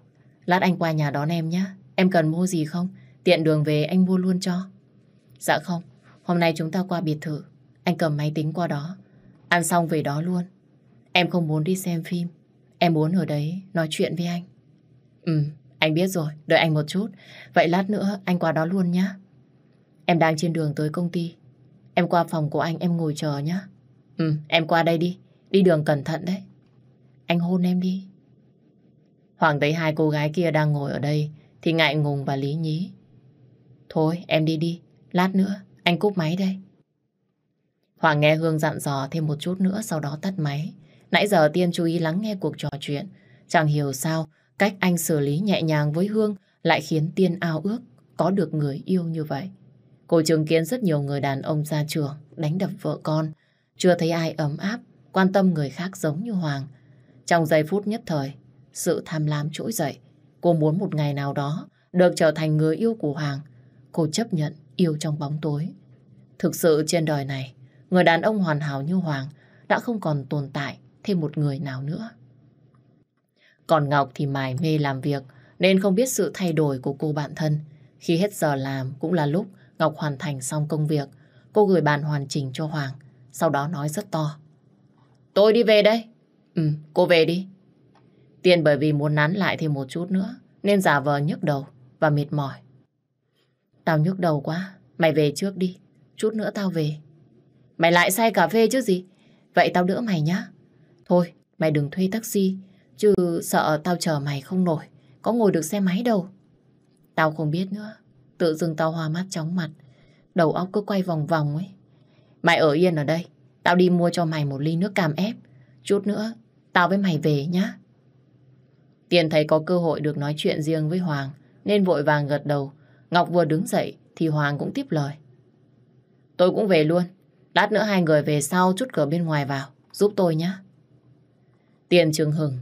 Lát anh qua nhà đón em nhé. Em cần mua gì không? Tiện đường về anh mua luôn cho. Dạ không, hôm nay chúng ta qua biệt thự. Anh cầm máy tính qua đó. Ăn xong về đó luôn. Em không muốn đi xem phim. Em muốn ở đấy nói chuyện với anh. Ừ, anh biết rồi. Đợi anh một chút. Vậy lát nữa anh qua đó luôn nhé. Em đang trên đường tới công ty. Em qua phòng của anh em ngồi chờ nhé. Ừ, em qua đây đi. Đi đường cẩn thận đấy. Anh hôn em đi. Hoàng thấy hai cô gái kia đang ngồi ở đây thì ngại ngùng và lý nhí. Thôi em đi đi, lát nữa anh cúp máy đây. Hoàng nghe Hương dặn dò thêm một chút nữa sau đó tắt máy. Nãy giờ Tiên chú ý lắng nghe cuộc trò chuyện. Chẳng hiểu sao cách anh xử lý nhẹ nhàng với Hương lại khiến Tiên ao ước có được người yêu như vậy. Cô chứng kiến rất nhiều người đàn ông ra trường đánh đập vợ con. Chưa thấy ai ấm áp, quan tâm người khác giống như Hoàng. Trong giây phút nhất thời, sự tham lam trỗi dậy. Cô muốn một ngày nào đó được trở thành người yêu của Hoàng. Cô chấp nhận yêu trong bóng tối. Thực sự trên đời này, người đàn ông hoàn hảo như Hoàng đã không còn tồn tại thêm một người nào nữa. Còn Ngọc thì mải mê làm việc nên không biết sự thay đổi của cô bạn thân. Khi hết giờ làm cũng là lúc Ngọc hoàn thành xong công việc. Cô gửi bàn hoàn chỉnh cho Hoàng, sau đó nói rất to. Tôi đi về đây. Ừ, cô về đi. Tiên bởi vì muốn nán lại thêm một chút nữa, nên giả vờ nhức đầu và mệt mỏi. Tao nhức đầu quá, mày về trước đi, chút nữa tao về. Mày lại say cà phê chứ gì? Vậy tao đỡ mày nhá. Thôi, mày đừng thuê taxi, chứ sợ tao chờ mày không nổi, có ngồi được xe máy đâu. Tao không biết nữa, tự dưng tao hoa mắt chóng mặt, đầu óc cứ quay vòng vòng ấy. Mày ở yên ở đây, tao đi mua cho mày một ly nước cam ép, chút nữa tao với mày về nhá. Tiên thấy có cơ hội được nói chuyện riêng với Hoàng, nên vội vàng gật đầu. Ngọc vừa đứng dậy, thì Hoàng cũng tiếp lời. Tôi cũng về luôn. Lát nữa hai người về sau chút cửa bên ngoài vào, giúp tôi nhé. Tiền trường hừng,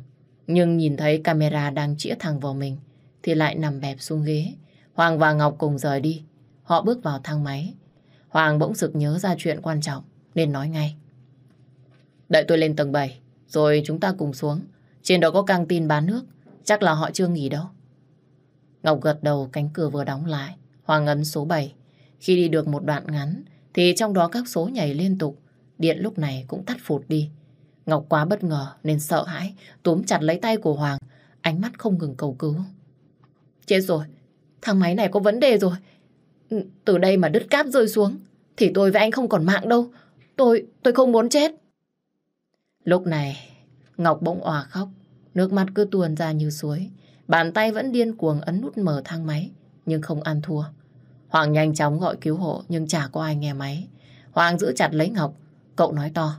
nhưng nhìn thấy camera đang chĩa thẳng vào mình, thì lại nằm bẹp xuống ghế. Hoàng và Ngọc cùng rời đi. Họ bước vào thang máy. Hoàng bỗng sực nhớ ra chuyện quan trọng, nên nói ngay. Đợi tôi lên tầng 7, rồi chúng ta cùng xuống. Trên đó có căng tin bán nước. Chắc là họ chưa nghỉ đâu. Ngọc gật đầu cánh cửa vừa đóng lại. Hoàng ấn số 7. Khi đi được một đoạn ngắn, thì trong đó các số nhảy liên tục. Điện lúc này cũng tắt phụt đi. Ngọc quá bất ngờ nên sợ hãi, túm chặt lấy tay của Hoàng, ánh mắt không ngừng cầu cứu. Chết rồi, thang máy này có vấn đề rồi. Ừ, từ đây mà đứt cáp rơi xuống, thì tôi với anh không còn mạng đâu. Tôi, tôi không muốn chết. Lúc này, Ngọc bỗng òa khóc, Nước mắt cứ tuôn ra như suối. Bàn tay vẫn điên cuồng ấn nút mở thang máy, nhưng không ăn thua. Hoàng nhanh chóng gọi cứu hộ nhưng chả có ai nghe máy. Hoàng giữ chặt lấy Ngọc, cậu nói to.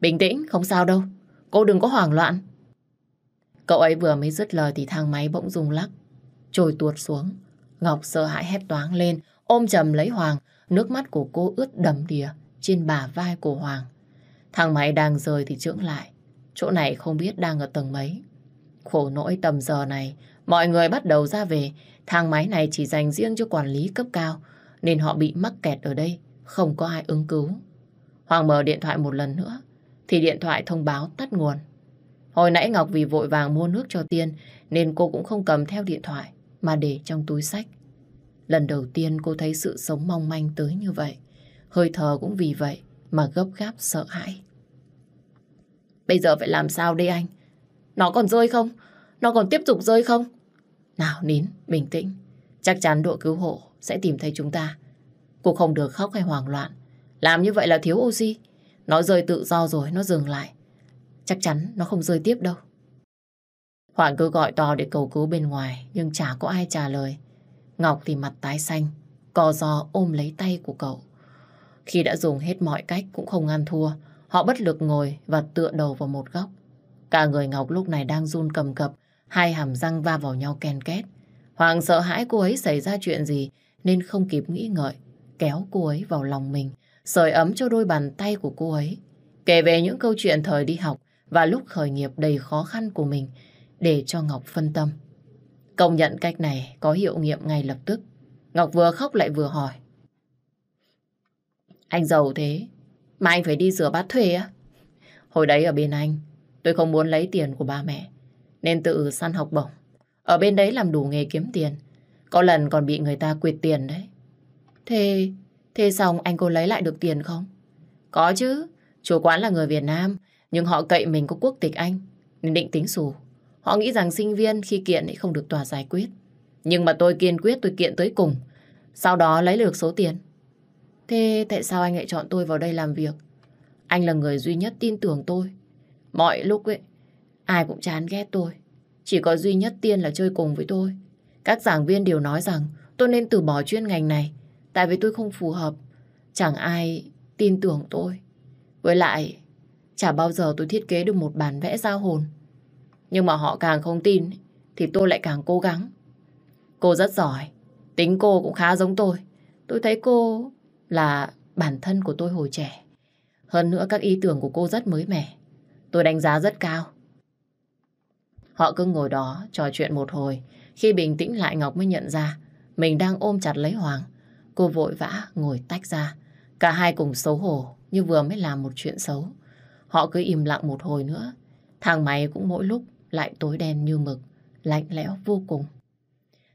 Bình tĩnh, không sao đâu. Cô đừng có hoảng loạn. Cậu ấy vừa mới dứt lời thì thang máy bỗng rung lắc, trồi tuột xuống. Ngọc sợ hãi hét toáng lên, ôm chầm lấy Hoàng, nước mắt của cô ướt đầm đìa trên bả vai của Hoàng. Thang máy đang rời thì trưởng lại, Chỗ này không biết đang ở tầng mấy. Khổ nỗi tầm giờ này, mọi người bắt đầu ra về. Thang máy này chỉ dành riêng cho quản lý cấp cao, nên họ bị mắc kẹt ở đây, không có ai ứng cứu. Hoàng mở điện thoại một lần nữa, thì điện thoại thông báo tắt nguồn. Hồi nãy Ngọc vì vội vàng mua nước cho Tiên, nên cô cũng không cầm theo điện thoại, mà để trong túi sách. Lần đầu tiên cô thấy sự sống mong manh tới như vậy. Hơi thở cũng vì vậy mà gấp gáp sợ hãi. Bây giờ phải làm sao đây anh? Nó còn rơi không? Nó còn tiếp tục rơi không? Nào nín, bình tĩnh. Chắc chắn đội cứu hộ sẽ tìm thấy chúng ta. Cô không được khóc hay hoảng loạn. Làm như vậy là thiếu oxy. Nó rơi tự do rồi, nó dừng lại. Chắc chắn nó không rơi tiếp đâu. Hoàng cứ gọi to để cầu cứu bên ngoài, nhưng chả có ai trả lời. Ngọc thì mặt tái xanh, co do ôm lấy tay của cậu. Khi đã dùng hết mọi cách cũng không ăn thua, Họ bất lực ngồi và tựa đầu vào một góc. Cả người Ngọc lúc này đang run cầm cập, hai hàm răng va vào nhau ken két. Hoàng sợ hãi cô ấy xảy ra chuyện gì nên không kịp nghĩ ngợi, kéo cô ấy vào lòng mình, sưởi ấm cho đôi bàn tay của cô ấy. Kể về những câu chuyện thời đi học và lúc khởi nghiệp đầy khó khăn của mình để cho Ngọc phân tâm. Công nhận cách này có hiệu nghiệm ngay lập tức. Ngọc vừa khóc lại vừa hỏi. Anh giàu thế, mà anh phải đi rửa bát thuê á? Hồi đấy ở bên anh, tôi không muốn lấy tiền của ba mẹ, nên tự săn học bổng. Ở bên đấy làm đủ nghề kiếm tiền. Có lần còn bị người ta quyệt tiền đấy. Thế, thế xong anh cô lấy lại được tiền không? Có chứ, chủ quán là người Việt Nam, nhưng họ cậy mình có quốc tịch Anh, nên định tính xù. Họ nghĩ rằng sinh viên khi kiện thì không được tòa giải quyết. Nhưng mà tôi kiên quyết tôi kiện tới cùng, sau đó lấy được số tiền. Thế tại sao anh lại chọn tôi vào đây làm việc? Anh là người duy nhất tin tưởng tôi. Mọi lúc ấy, ai cũng chán ghét tôi. Chỉ có duy nhất Tiên là chơi cùng với tôi. Các giảng viên đều nói rằng tôi nên từ bỏ chuyên ngành này, tại vì tôi không phù hợp. Chẳng ai tin tưởng tôi. Với lại, chả bao giờ tôi thiết kế được một bản vẽ giao hồn. Nhưng mà họ càng không tin, thì tôi lại càng cố gắng. Cô rất giỏi, tính cô cũng khá giống tôi. Tôi thấy cô là bản thân của tôi hồi trẻ. Hơn nữa các ý tưởng của cô rất mới mẻ. Tôi đánh giá rất cao. Họ cứ ngồi đó trò chuyện một hồi. Khi bình tĩnh lại Ngọc mới nhận ra mình đang ôm chặt lấy Hoàng. Cô vội vã ngồi tách ra. Cả hai cùng xấu hổ như vừa mới làm một chuyện xấu. Họ cứ im lặng một hồi nữa. Thang máy cũng mỗi lúc lại tối đen như mực, lạnh lẽo vô cùng.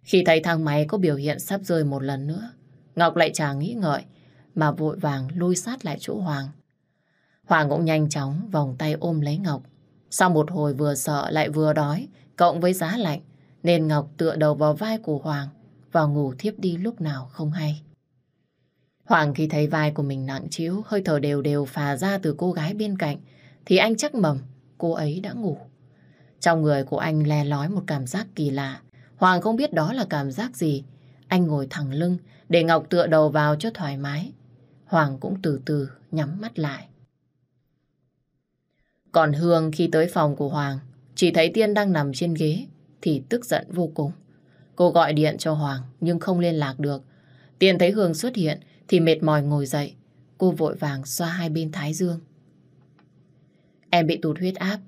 Khi thấy thang máy có biểu hiện sắp rơi một lần nữa, Ngọc lại chả nghĩ ngợi, mà vội vàng lui sát lại chỗ Hoàng. Hoàng cũng nhanh chóng vòng tay ôm lấy Ngọc. Sau một hồi vừa sợ lại vừa đói, cộng với giá lạnh, nên Ngọc tựa đầu vào vai của Hoàng, và ngủ thiếp đi lúc nào không hay. Hoàng khi thấy vai của mình nặng chiếu, hơi thở đều đều phà ra từ cô gái bên cạnh, thì anh chắc mầm cô ấy đã ngủ. Trong người của anh le lói một cảm giác kỳ lạ. Hoàng không biết đó là cảm giác gì. Anh ngồi thẳng lưng để Ngọc tựa đầu vào cho thoải mái. Hoàng cũng từ từ nhắm mắt lại. Còn Hương khi tới phòng của Hoàng, chỉ thấy Tiên đang nằm trên ghế, thì tức giận vô cùng. Cô gọi điện cho Hoàng nhưng không liên lạc được. Tiên thấy Hương xuất hiện thì mệt mỏi ngồi dậy. Cô vội vàng xoa hai bên thái dương. Em bị tụt huyết áp,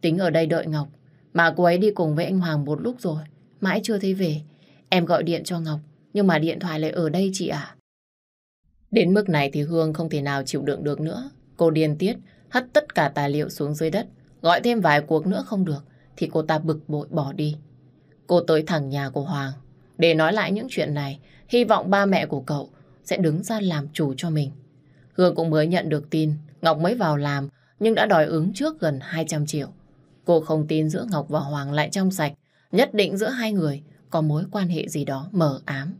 tính ở đây đợi Ngọc. Mà cô ấy đi cùng với anh Hoàng một lúc rồi, mãi chưa thấy về. Em gọi điện cho Ngọc, nhưng mà điện thoại lại ở đây chị ạ. Đến mức này thì Hương không thể nào chịu đựng được nữa. Cô điên tiết, hất tất cả tài liệu xuống dưới đất. Gọi thêm vài cuộc nữa không được, thì cô ta bực bội bỏ đi. Cô tới thẳng nhà của Hoàng, để nói lại những chuyện này, hy vọng ba mẹ của cậu sẽ đứng ra làm chủ cho mình. Hương cũng mới nhận được tin, Ngọc mới vào làm, nhưng đã đòi ứng trước gần 200 triệu. Cô không tin giữa Ngọc và Hoàng lại trong sạch, nhất định giữa hai người có mối quan hệ gì đó mờ ám.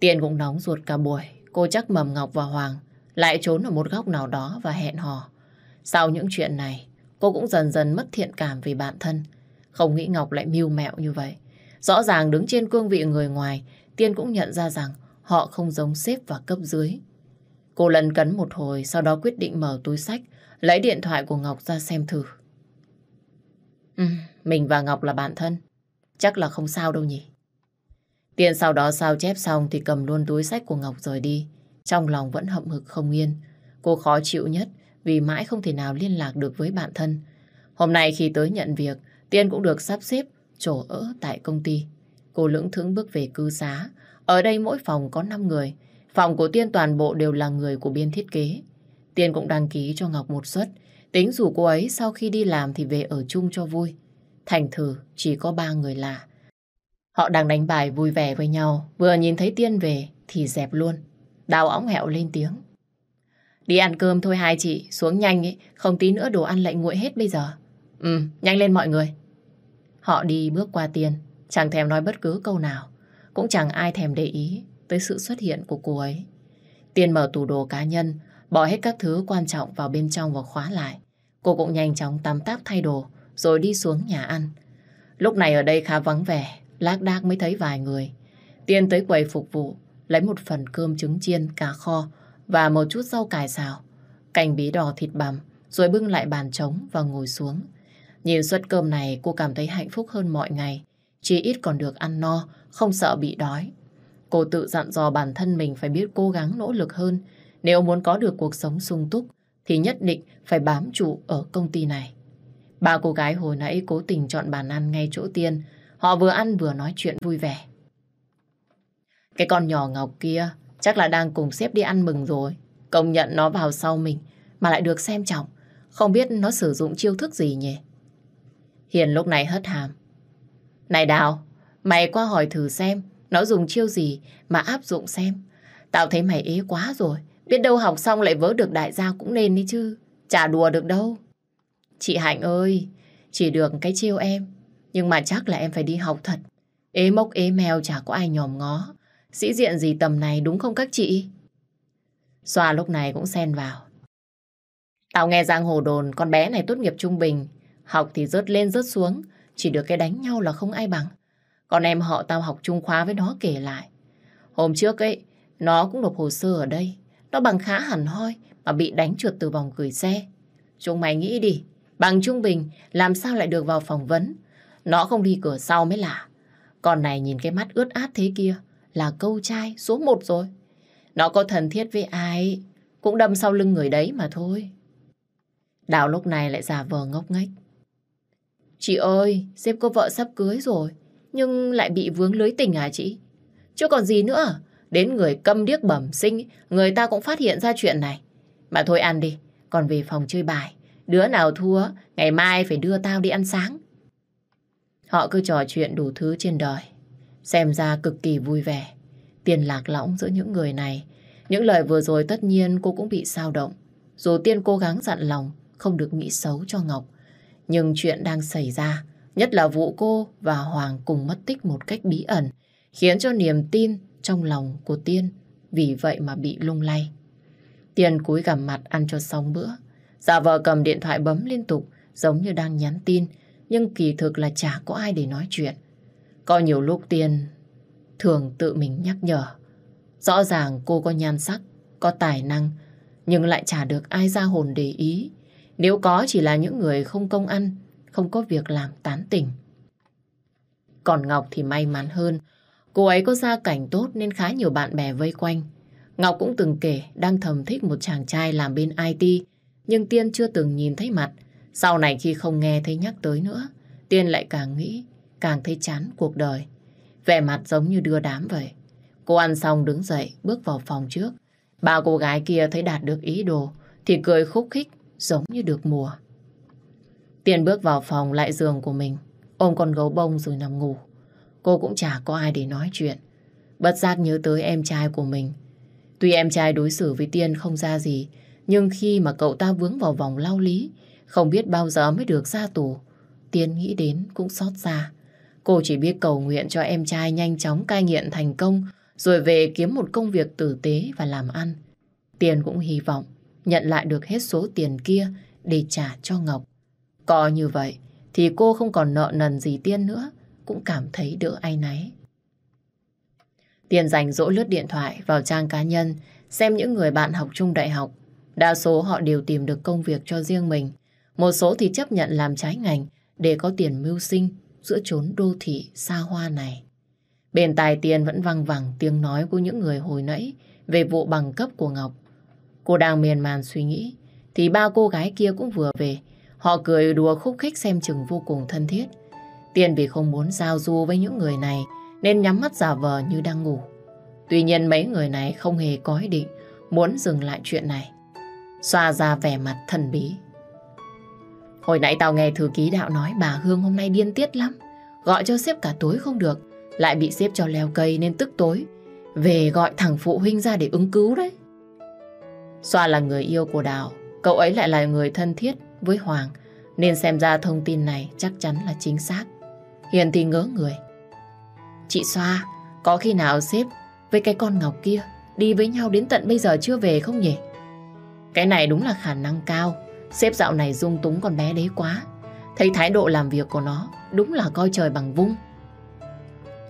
Tiền cũng nóng ruột cả buổi, Cô chắc Mầm Ngọc và Hoàng lại trốn ở một góc nào đó và hẹn hò. Sau những chuyện này, cô cũng dần dần mất thiện cảm vì bản thân. Không nghĩ Ngọc lại mưu mẹo như vậy. Rõ ràng đứng trên cương vị người ngoài, Tiên cũng nhận ra rằng họ không giống xếp và cấp dưới. Cô lần cấn một hồi, sau đó quyết định mở túi sách, lấy điện thoại của Ngọc ra xem thử. Ừ, mình và Ngọc là bạn thân. Chắc là không sao đâu nhỉ. Tiên sau đó sao chép xong thì cầm luôn túi sách của Ngọc rời đi. Trong lòng vẫn hậm hực không yên. Cô khó chịu nhất vì mãi không thể nào liên lạc được với bạn thân. Hôm nay khi tới nhận việc, Tiên cũng được sắp xếp chỗ ở tại công ty. Cô lưỡng thững bước về cư xá. Ở đây mỗi phòng có 5 người. Phòng của Tiên toàn bộ đều là người của biên thiết kế. Tiên cũng đăng ký cho Ngọc một suất. Tính dù cô ấy sau khi đi làm thì về ở chung cho vui. Thành thử chỉ có ba người lạ. Họ đang đánh bài vui vẻ với nhau, vừa nhìn thấy Tiên về thì dẹp luôn. Đào ống hẹo lên tiếng. Đi ăn cơm thôi hai chị, xuống nhanh ấy, không tí nữa đồ ăn lạnh nguội hết bây giờ. Ừ, nhanh lên mọi người. Họ đi bước qua Tiên, chẳng thèm nói bất cứ câu nào. Cũng chẳng ai thèm để ý tới sự xuất hiện của cô ấy. Tiên mở tủ đồ cá nhân, bỏ hết các thứ quan trọng vào bên trong và khóa lại. Cô cũng nhanh chóng tắm táp thay đồ, rồi đi xuống nhà ăn. Lúc này ở đây khá vắng vẻ, lác đác mới thấy vài người. Tiên tới quầy phục vụ, lấy một phần cơm trứng chiên, cá kho và một chút rau cải xào, cành bí đỏ thịt bằm, rồi bưng lại bàn trống và ngồi xuống. Nhìn suất cơm này cô cảm thấy hạnh phúc hơn mọi ngày, chỉ ít còn được ăn no, không sợ bị đói. Cô tự dặn dò bản thân mình phải biết cố gắng nỗ lực hơn, nếu muốn có được cuộc sống sung túc thì nhất định phải bám trụ ở công ty này. Ba cô gái hồi nãy cố tình chọn bàn ăn ngay chỗ Tiên Họ vừa ăn vừa nói chuyện vui vẻ. Cái con nhỏ Ngọc kia chắc là đang cùng xếp đi ăn mừng rồi. Công nhận nó vào sau mình mà lại được xem trọng. Không biết nó sử dụng chiêu thức gì nhỉ? Hiền lúc này hất hàm. Này Đào, mày qua hỏi thử xem nó dùng chiêu gì mà áp dụng xem. Tao thấy mày ế quá rồi. Biết đâu học xong lại vớ được đại gia cũng nên đi chứ. Chả đùa được đâu. Chị Hạnh ơi, chỉ được cái chiêu em. Nhưng mà chắc là em phải đi học thật. Ế mốc ế mèo chả có ai nhòm ngó. Sĩ diện gì tầm này đúng không các chị? Xoa lúc này cũng xen vào. Tao nghe giang hồ đồn con bé này tốt nghiệp trung bình. Học thì rớt lên rớt xuống. Chỉ được cái đánh nhau là không ai bằng. Còn em họ tao học trung khóa với nó kể lại. Hôm trước ấy, nó cũng nộp hồ sơ ở đây. Nó bằng khá hẳn hoi mà bị đánh trượt từ vòng gửi xe. Chúng mày nghĩ đi, bằng trung bình làm sao lại được vào phỏng vấn nó không đi cửa sau mới lạ. Con này nhìn cái mắt ướt át thế kia là câu trai số một rồi. Nó có thần thiết với ai cũng đâm sau lưng người đấy mà thôi. Đạo lúc này lại già vờ ngốc nghếch. Chị ơi, sếp có vợ sắp cưới rồi, nhưng lại bị vướng lưới tình à chị? Chứ còn gì nữa, đến người câm điếc bẩm sinh, người ta cũng phát hiện ra chuyện này. Mà thôi ăn đi, còn về phòng chơi bài. Đứa nào thua, ngày mai phải đưa tao đi ăn sáng. Họ cứ trò chuyện đủ thứ trên đời. Xem ra cực kỳ vui vẻ. Tiền lạc lõng giữa những người này. Những lời vừa rồi tất nhiên cô cũng bị sao động. Dù Tiên cố gắng dặn lòng, không được nghĩ xấu cho Ngọc. Nhưng chuyện đang xảy ra, nhất là vụ cô và Hoàng cùng mất tích một cách bí ẩn, khiến cho niềm tin trong lòng của Tiên vì vậy mà bị lung lay. Tiên cúi gằm mặt ăn cho xong bữa. Dạ vợ cầm điện thoại bấm liên tục, giống như đang nhắn tin, nhưng kỳ thực là chả có ai để nói chuyện. Có nhiều lúc tiên thường tự mình nhắc nhở. Rõ ràng cô có nhan sắc, có tài năng, nhưng lại chả được ai ra hồn để ý. Nếu có chỉ là những người không công ăn, không có việc làm tán tỉnh. Còn Ngọc thì may mắn hơn, cô ấy có gia cảnh tốt nên khá nhiều bạn bè vây quanh. Ngọc cũng từng kể đang thầm thích một chàng trai làm bên IT, nhưng Tiên chưa từng nhìn thấy mặt, sau này khi không nghe thấy nhắc tới nữa, Tiên lại càng nghĩ, càng thấy chán cuộc đời. Vẻ mặt giống như đưa đám vậy. Cô ăn xong đứng dậy, bước vào phòng trước. Ba cô gái kia thấy đạt được ý đồ, thì cười khúc khích, giống như được mùa. Tiên bước vào phòng lại giường của mình, ôm con gấu bông rồi nằm ngủ. Cô cũng chả có ai để nói chuyện. Bất giác nhớ tới em trai của mình. Tuy em trai đối xử với Tiên không ra gì, nhưng khi mà cậu ta vướng vào vòng lao lý, không biết bao giờ mới được ra tù. Tiên nghĩ đến cũng xót xa. Cô chỉ biết cầu nguyện cho em trai nhanh chóng cai nghiện thành công rồi về kiếm một công việc tử tế và làm ăn. Tiền cũng hy vọng nhận lại được hết số tiền kia để trả cho Ngọc. Có như vậy thì cô không còn nợ nần gì Tiên nữa, cũng cảm thấy đỡ ai nấy. Tiền dành dỗ lướt điện thoại vào trang cá nhân, xem những người bạn học chung đại học. Đa số họ đều tìm được công việc cho riêng mình. Một số thì chấp nhận làm trái ngành để có tiền mưu sinh giữa chốn đô thị xa hoa này. Bên tài tiền vẫn văng vẳng tiếng nói của những người hồi nãy về vụ bằng cấp của Ngọc. Cô đang miền màn suy nghĩ, thì ba cô gái kia cũng vừa về. Họ cười đùa khúc khích xem chừng vô cùng thân thiết. Tiên vì không muốn giao du với những người này nên nhắm mắt giả vờ như đang ngủ. Tuy nhiên mấy người này không hề có ý định muốn dừng lại chuyện này. Xoa ra vẻ mặt thần bí Hồi nãy tao nghe thư ký đạo nói bà Hương hôm nay điên tiết lắm. Gọi cho sếp cả tối không được. Lại bị sếp cho leo cây nên tức tối. Về gọi thằng phụ huynh ra để ứng cứu đấy. Xoa là người yêu của Đào. Cậu ấy lại là người thân thiết với Hoàng. Nên xem ra thông tin này chắc chắn là chính xác. Hiền thì ngớ người. Chị Xoa, có khi nào sếp với cái con Ngọc kia đi với nhau đến tận bây giờ chưa về không nhỉ? Cái này đúng là khả năng cao. Sếp dạo này dung túng con bé đấy quá. Thấy thái độ làm việc của nó đúng là coi trời bằng vung.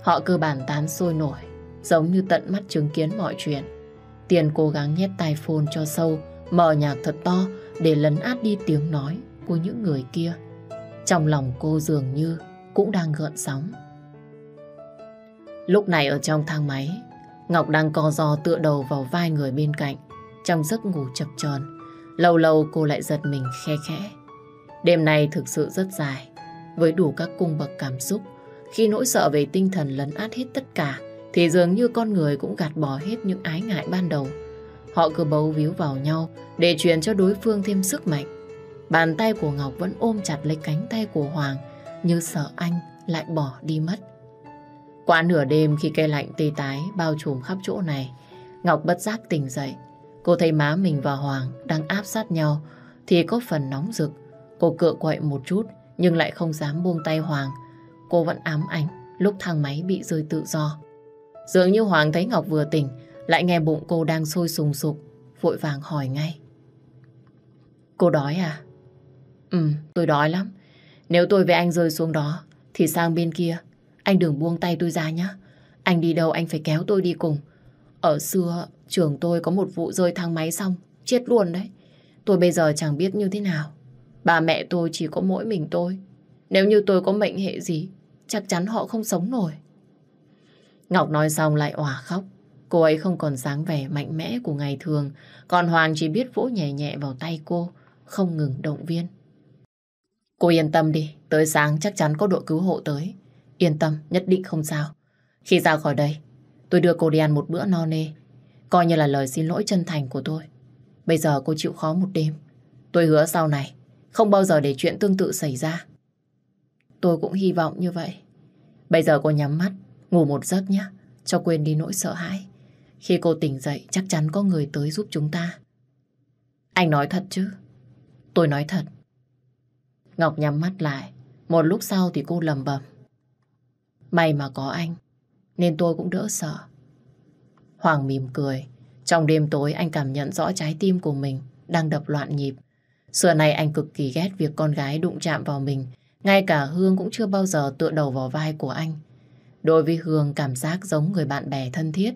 Họ cơ bản tán sôi nổi, giống như tận mắt chứng kiến mọi chuyện. Tiền cố gắng nhét tai phone cho sâu, mở nhạc thật to để lấn át đi tiếng nói của những người kia. Trong lòng cô dường như cũng đang gợn sóng. Lúc này ở trong thang máy, Ngọc đang co giò tựa đầu vào vai người bên cạnh, trong giấc ngủ chập chờn. Lâu lâu cô lại giật mình khe khẽ. Đêm nay thực sự rất dài, với đủ các cung bậc cảm xúc. Khi nỗi sợ về tinh thần lấn át hết tất cả, thì dường như con người cũng gạt bỏ hết những ái ngại ban đầu. Họ cứ bấu víu vào nhau để truyền cho đối phương thêm sức mạnh. Bàn tay của Ngọc vẫn ôm chặt lấy cánh tay của Hoàng như sợ anh lại bỏ đi mất. Quá nửa đêm khi cây lạnh tê tái bao trùm khắp chỗ này, Ngọc bất giác tỉnh dậy Cô thấy má mình và Hoàng đang áp sát nhau thì có phần nóng rực. Cô cựa quậy một chút nhưng lại không dám buông tay Hoàng. Cô vẫn ám ảnh lúc thang máy bị rơi tự do. Dường như Hoàng thấy Ngọc vừa tỉnh lại nghe bụng cô đang sôi sùng sục vội vàng hỏi ngay. Cô đói à? Ừ, tôi đói lắm. Nếu tôi với anh rơi xuống đó thì sang bên kia anh đừng buông tay tôi ra nhé. Anh đi đâu anh phải kéo tôi đi cùng. Ở xưa Trường tôi có một vụ rơi thang máy xong, chết luôn đấy. Tôi bây giờ chẳng biết như thế nào. Bà mẹ tôi chỉ có mỗi mình tôi. Nếu như tôi có mệnh hệ gì, chắc chắn họ không sống nổi. Ngọc nói xong lại òa khóc. Cô ấy không còn dáng vẻ mạnh mẽ của ngày thường, còn Hoàng chỉ biết vỗ nhẹ nhẹ vào tay cô, không ngừng động viên. Cô yên tâm đi, tới sáng chắc chắn có đội cứu hộ tới. Yên tâm, nhất định không sao. Khi ra khỏi đây, tôi đưa cô đi ăn một bữa no nê, Coi như là lời xin lỗi chân thành của tôi. Bây giờ cô chịu khó một đêm. Tôi hứa sau này, không bao giờ để chuyện tương tự xảy ra. Tôi cũng hy vọng như vậy. Bây giờ cô nhắm mắt, ngủ một giấc nhé, cho quên đi nỗi sợ hãi. Khi cô tỉnh dậy, chắc chắn có người tới giúp chúng ta. Anh nói thật chứ? Tôi nói thật. Ngọc nhắm mắt lại, một lúc sau thì cô lầm bầm. May mà có anh, nên tôi cũng đỡ sợ. Hoàng mỉm cười. Trong đêm tối anh cảm nhận rõ trái tim của mình đang đập loạn nhịp. Xưa nay anh cực kỳ ghét việc con gái đụng chạm vào mình. Ngay cả Hương cũng chưa bao giờ tựa đầu vào vai của anh. Đối với Hương cảm giác giống người bạn bè thân thiết.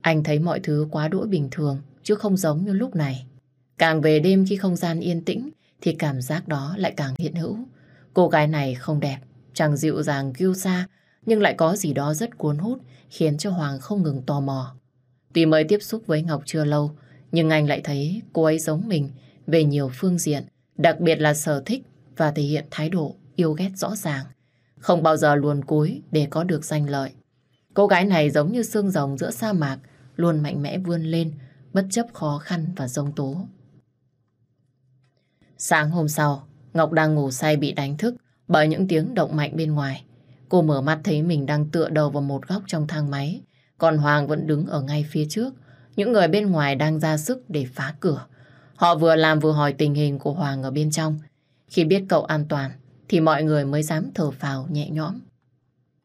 Anh thấy mọi thứ quá đỗi bình thường chứ không giống như lúc này. Càng về đêm khi không gian yên tĩnh thì cảm giác đó lại càng hiện hữu. Cô gái này không đẹp, chẳng dịu dàng kiêu sa nhưng lại có gì đó rất cuốn hút khiến cho Hoàng không ngừng tò mò. Tuy mới tiếp xúc với Ngọc chưa lâu, nhưng anh lại thấy cô ấy giống mình về nhiều phương diện, đặc biệt là sở thích và thể hiện thái độ yêu ghét rõ ràng. Không bao giờ luồn cúi để có được danh lợi. Cô gái này giống như xương rồng giữa sa mạc, luôn mạnh mẽ vươn lên, bất chấp khó khăn và giông tố. Sáng hôm sau, Ngọc đang ngủ say bị đánh thức bởi những tiếng động mạnh bên ngoài. Cô mở mắt thấy mình đang tựa đầu vào một góc trong thang máy. Còn Hoàng vẫn đứng ở ngay phía trước. Những người bên ngoài đang ra sức để phá cửa. Họ vừa làm vừa hỏi tình hình của Hoàng ở bên trong. Khi biết cậu an toàn, thì mọi người mới dám thở phào nhẹ nhõm.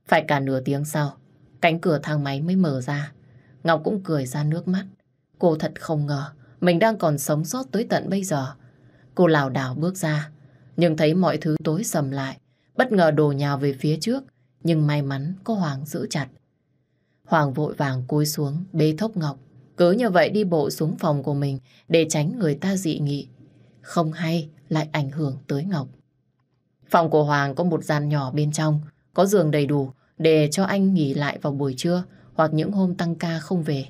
Phải cả nửa tiếng sau, cánh cửa thang máy mới mở ra. Ngọc cũng cười ra nước mắt. Cô thật không ngờ, mình đang còn sống sót tới tận bây giờ. Cô lảo đảo bước ra, nhưng thấy mọi thứ tối sầm lại, bất ngờ đổ nhào về phía trước, nhưng may mắn có Hoàng giữ chặt. Hoàng vội vàng cúi xuống, bế thốc ngọc, cứ như vậy đi bộ xuống phòng của mình để tránh người ta dị nghị. Không hay lại ảnh hưởng tới Ngọc. Phòng của Hoàng có một gian nhỏ bên trong, có giường đầy đủ để cho anh nghỉ lại vào buổi trưa hoặc những hôm tăng ca không về.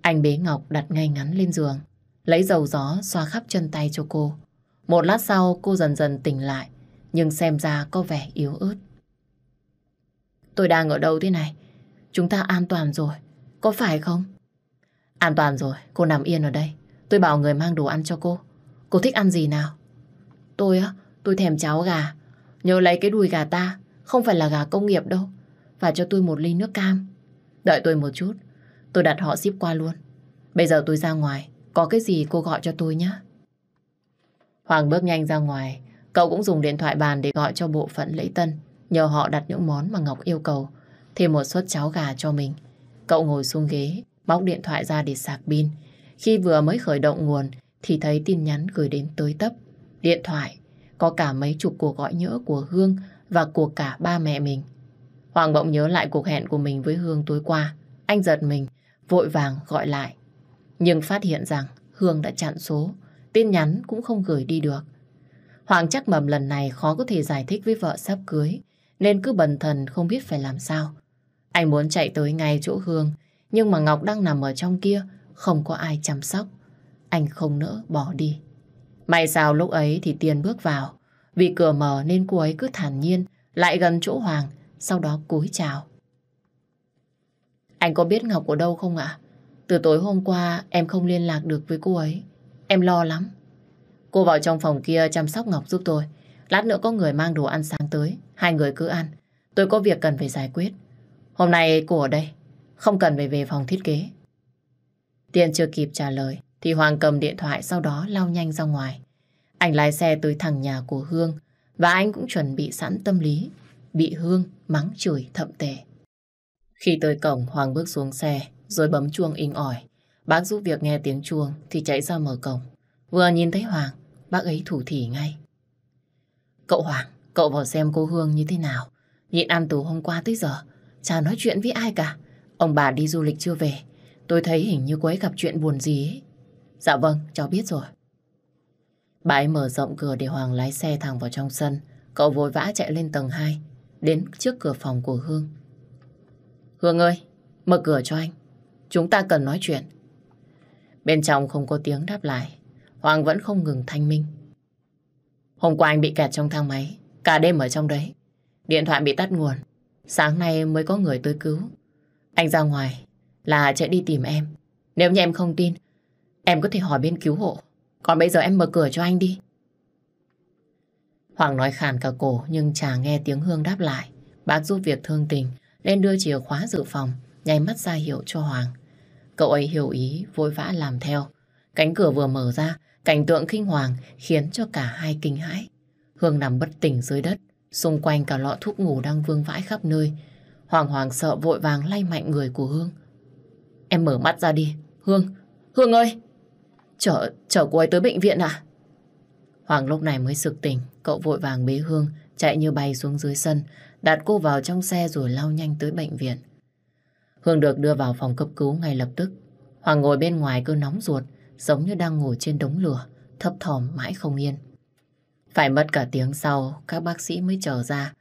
Anh bế Ngọc đặt ngay ngắn lên giường, lấy dầu gió xoa khắp chân tay cho cô. Một lát sau cô dần dần tỉnh lại, nhưng xem ra có vẻ yếu ớt. Tôi đang ở đâu thế này? Chúng ta an toàn rồi, có phải không? An toàn rồi, cô nằm yên ở đây. Tôi bảo người mang đồ ăn cho cô. Cô thích ăn gì nào? Tôi á, tôi thèm cháo gà. Nhớ lấy cái đùi gà ta, không phải là gà công nghiệp đâu. Và cho tôi một ly nước cam. Đợi tôi một chút, tôi đặt họ ship qua luôn. Bây giờ tôi ra ngoài, có cái gì cô gọi cho tôi nhé. Hoàng bước nhanh ra ngoài, cậu cũng dùng điện thoại bàn để gọi cho bộ phận lễ tân. Nhờ họ đặt những món mà Ngọc yêu cầu thêm một suất cháo gà cho mình. Cậu ngồi xuống ghế, bóc điện thoại ra để sạc pin. Khi vừa mới khởi động nguồn thì thấy tin nhắn gửi đến tới tấp. Điện thoại có cả mấy chục cuộc gọi nhỡ của Hương và của cả ba mẹ mình. Hoàng bỗng nhớ lại cuộc hẹn của mình với Hương tối qua. Anh giật mình, vội vàng gọi lại. Nhưng phát hiện rằng Hương đã chặn số, tin nhắn cũng không gửi đi được. Hoàng chắc mầm lần này khó có thể giải thích với vợ sắp cưới nên cứ bần thần không biết phải làm sao. Anh muốn chạy tới ngay chỗ Hương, nhưng mà Ngọc đang nằm ở trong kia, không có ai chăm sóc. Anh không nỡ bỏ đi. May sao lúc ấy thì Tiên bước vào. Vì cửa mở nên cô ấy cứ thản nhiên, lại gần chỗ Hoàng, sau đó cúi chào. Anh có biết Ngọc ở đâu không ạ? Từ tối hôm qua em không liên lạc được với cô ấy. Em lo lắm. Cô vào trong phòng kia chăm sóc Ngọc giúp tôi. Lát nữa có người mang đồ ăn sáng tới. Hai người cứ ăn. Tôi có việc cần phải giải quyết. Hôm nay cô ở đây. Không cần phải về phòng thiết kế. Tiền chưa kịp trả lời. Thì Hoàng cầm điện thoại sau đó lao nhanh ra ngoài. Anh lái xe tới thẳng nhà của Hương. Và anh cũng chuẩn bị sẵn tâm lý. Bị Hương mắng chửi thậm tệ. Khi tới cổng Hoàng bước xuống xe. Rồi bấm chuông inh ỏi. Bác giúp việc nghe tiếng chuông thì chạy ra mở cổng. Vừa nhìn thấy Hoàng, bác ấy thủ thỉ ngay. Cậu Hoàng, cậu vào xem cô Hương như thế nào. Nhịn ăn từ hôm qua tới giờ, chả nói chuyện với ai cả. Ông bà đi du lịch chưa về, tôi thấy hình như cô ấy gặp chuyện buồn gì ấy. Dạ vâng, cháu biết rồi. Bà ấy mở rộng cửa để Hoàng lái xe thẳng vào trong sân. Cậu vội vã chạy lên tầng 2, đến trước cửa phòng của Hương. Hương ơi, mở cửa cho anh. Chúng ta cần nói chuyện. Bên trong không có tiếng đáp lại. Hoàng vẫn không ngừng thanh minh. Hôm qua anh bị kẹt trong thang máy, cả đêm ở trong đấy. Điện thoại bị tắt nguồn, sáng nay mới có người tới cứu. Anh ra ngoài là chạy đi tìm em. Nếu như em không tin, em có thể hỏi bên cứu hộ. Còn bây giờ em mở cửa cho anh đi. Hoàng nói khàn cả cổ nhưng chả nghe tiếng Hương đáp lại. Bác giúp việc thương tình nên đưa chìa khóa dự phòng, nháy mắt ra hiệu cho Hoàng. Cậu ấy hiểu ý, vội vã làm theo. Cánh cửa vừa mở ra Cảnh tượng kinh hoàng khiến cho cả hai kinh hãi. Hương nằm bất tỉnh dưới đất, xung quanh cả lọ thuốc ngủ đang vương vãi khắp nơi. Hoàng hoàng sợ vội vàng lay mạnh người của Hương. Em mở mắt ra đi, Hương, Hương ơi! Chở, chở cô ấy tới bệnh viện à? Hoàng lúc này mới sực tỉnh, cậu vội vàng bế Hương, chạy như bay xuống dưới sân, đặt cô vào trong xe rồi lao nhanh tới bệnh viện. Hương được đưa vào phòng cấp cứu ngay lập tức. Hoàng ngồi bên ngoài cứ nóng ruột, giống như đang ngồi trên đống lửa, thấp thòm mãi không yên. Phải mất cả tiếng sau, các bác sĩ mới trở ra.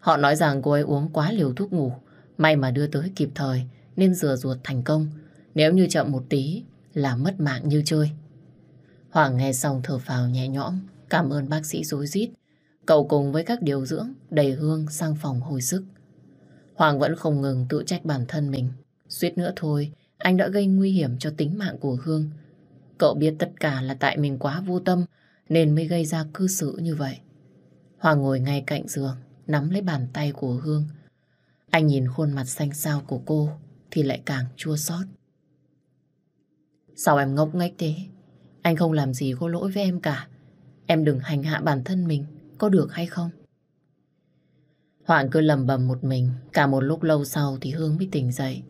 Họ nói rằng cô ấy uống quá liều thuốc ngủ, may mà đưa tới kịp thời nên rửa ruột thành công. Nếu như chậm một tí là mất mạng như chơi. Hoàng nghe xong thở phào nhẹ nhõm, cảm ơn bác sĩ rối rít. Cậu cùng với các điều dưỡng đầy hương sang phòng hồi sức. Hoàng vẫn không ngừng tự trách bản thân mình. Suýt nữa thôi, anh đã gây nguy hiểm cho tính mạng của Hương. Cậu biết tất cả là tại mình quá vô tâm nên mới gây ra cư xử như vậy. Hoàng ngồi ngay cạnh giường, nắm lấy bàn tay của Hương. Anh nhìn khuôn mặt xanh xao của cô thì lại càng chua xót. Sao em ngốc nghếch thế? Anh không làm gì có lỗi với em cả. Em đừng hành hạ bản thân mình, có được hay không? Hoàng cứ lầm bầm một mình, cả một lúc lâu sau thì Hương mới tỉnh dậy.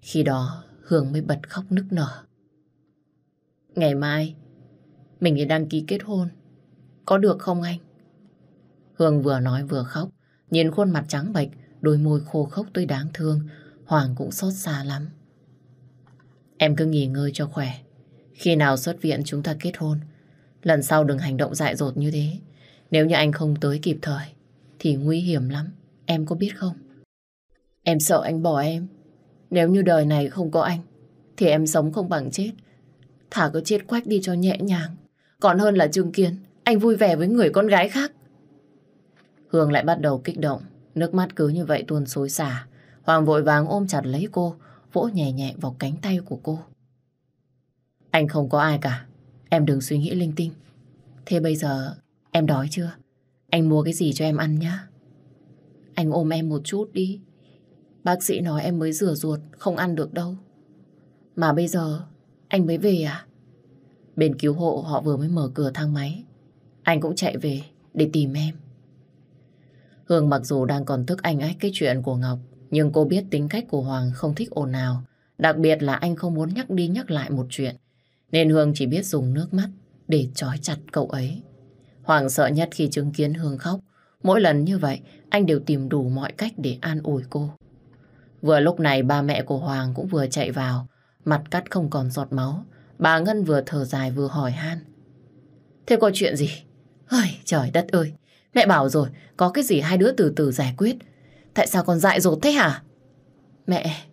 Khi đó, Hương mới bật khóc nức nở. Ngày mai, mình đi đăng ký kết hôn. Có được không anh? Hương vừa nói vừa khóc. Nhìn khuôn mặt trắng bệch, đôi môi khô khốc tuy đáng thương. Hoàng cũng xót xa lắm. Em cứ nghỉ ngơi cho khỏe. Khi nào xuất viện chúng ta kết hôn. Lần sau đừng hành động dại dột như thế. Nếu như anh không tới kịp thời, thì nguy hiểm lắm. Em có biết không? Em sợ anh bỏ em. Nếu như đời này không có anh, thì em sống không bằng chết. Thả cái chết quách đi cho nhẹ nhàng. Còn hơn là chứng kiến anh vui vẻ với người con gái khác. Hương lại bắt đầu kích động. Nước mắt cứ như vậy tuôn xối xả. Hoàng vội vàng ôm chặt lấy cô, vỗ nhẹ nhẹ vào cánh tay của cô. Anh không có ai cả. Em đừng suy nghĩ linh tinh. Thế bây giờ em đói chưa? Anh mua cái gì cho em ăn nhá? Anh ôm em một chút đi. Bác sĩ nói em mới rửa ruột, không ăn được đâu. Mà bây giờ anh mới về à? Bên cứu hộ họ vừa mới mở cửa thang máy. Anh cũng chạy về để tìm em. Hương mặc dù đang còn thức anh ách cái chuyện của Ngọc, nhưng cô biết tính cách của Hoàng không thích ồn ào. Đặc biệt là anh không muốn nhắc đi nhắc lại một chuyện. Nên Hương chỉ biết dùng nước mắt để trói chặt cậu ấy. Hoàng sợ nhất khi chứng kiến Hương khóc. Mỗi lần như vậy, anh đều tìm đủ mọi cách để an ủi cô. Vừa lúc này ba mẹ của Hoàng cũng vừa chạy vào. Mặt cắt không còn giọt máu. Bà Ngân vừa thở dài vừa hỏi han. Thế có chuyện gì? Ôi, trời đất ơi! Mẹ bảo rồi, có cái gì hai đứa từ từ giải quyết. Tại sao con dại dột thế hả? Mẹ!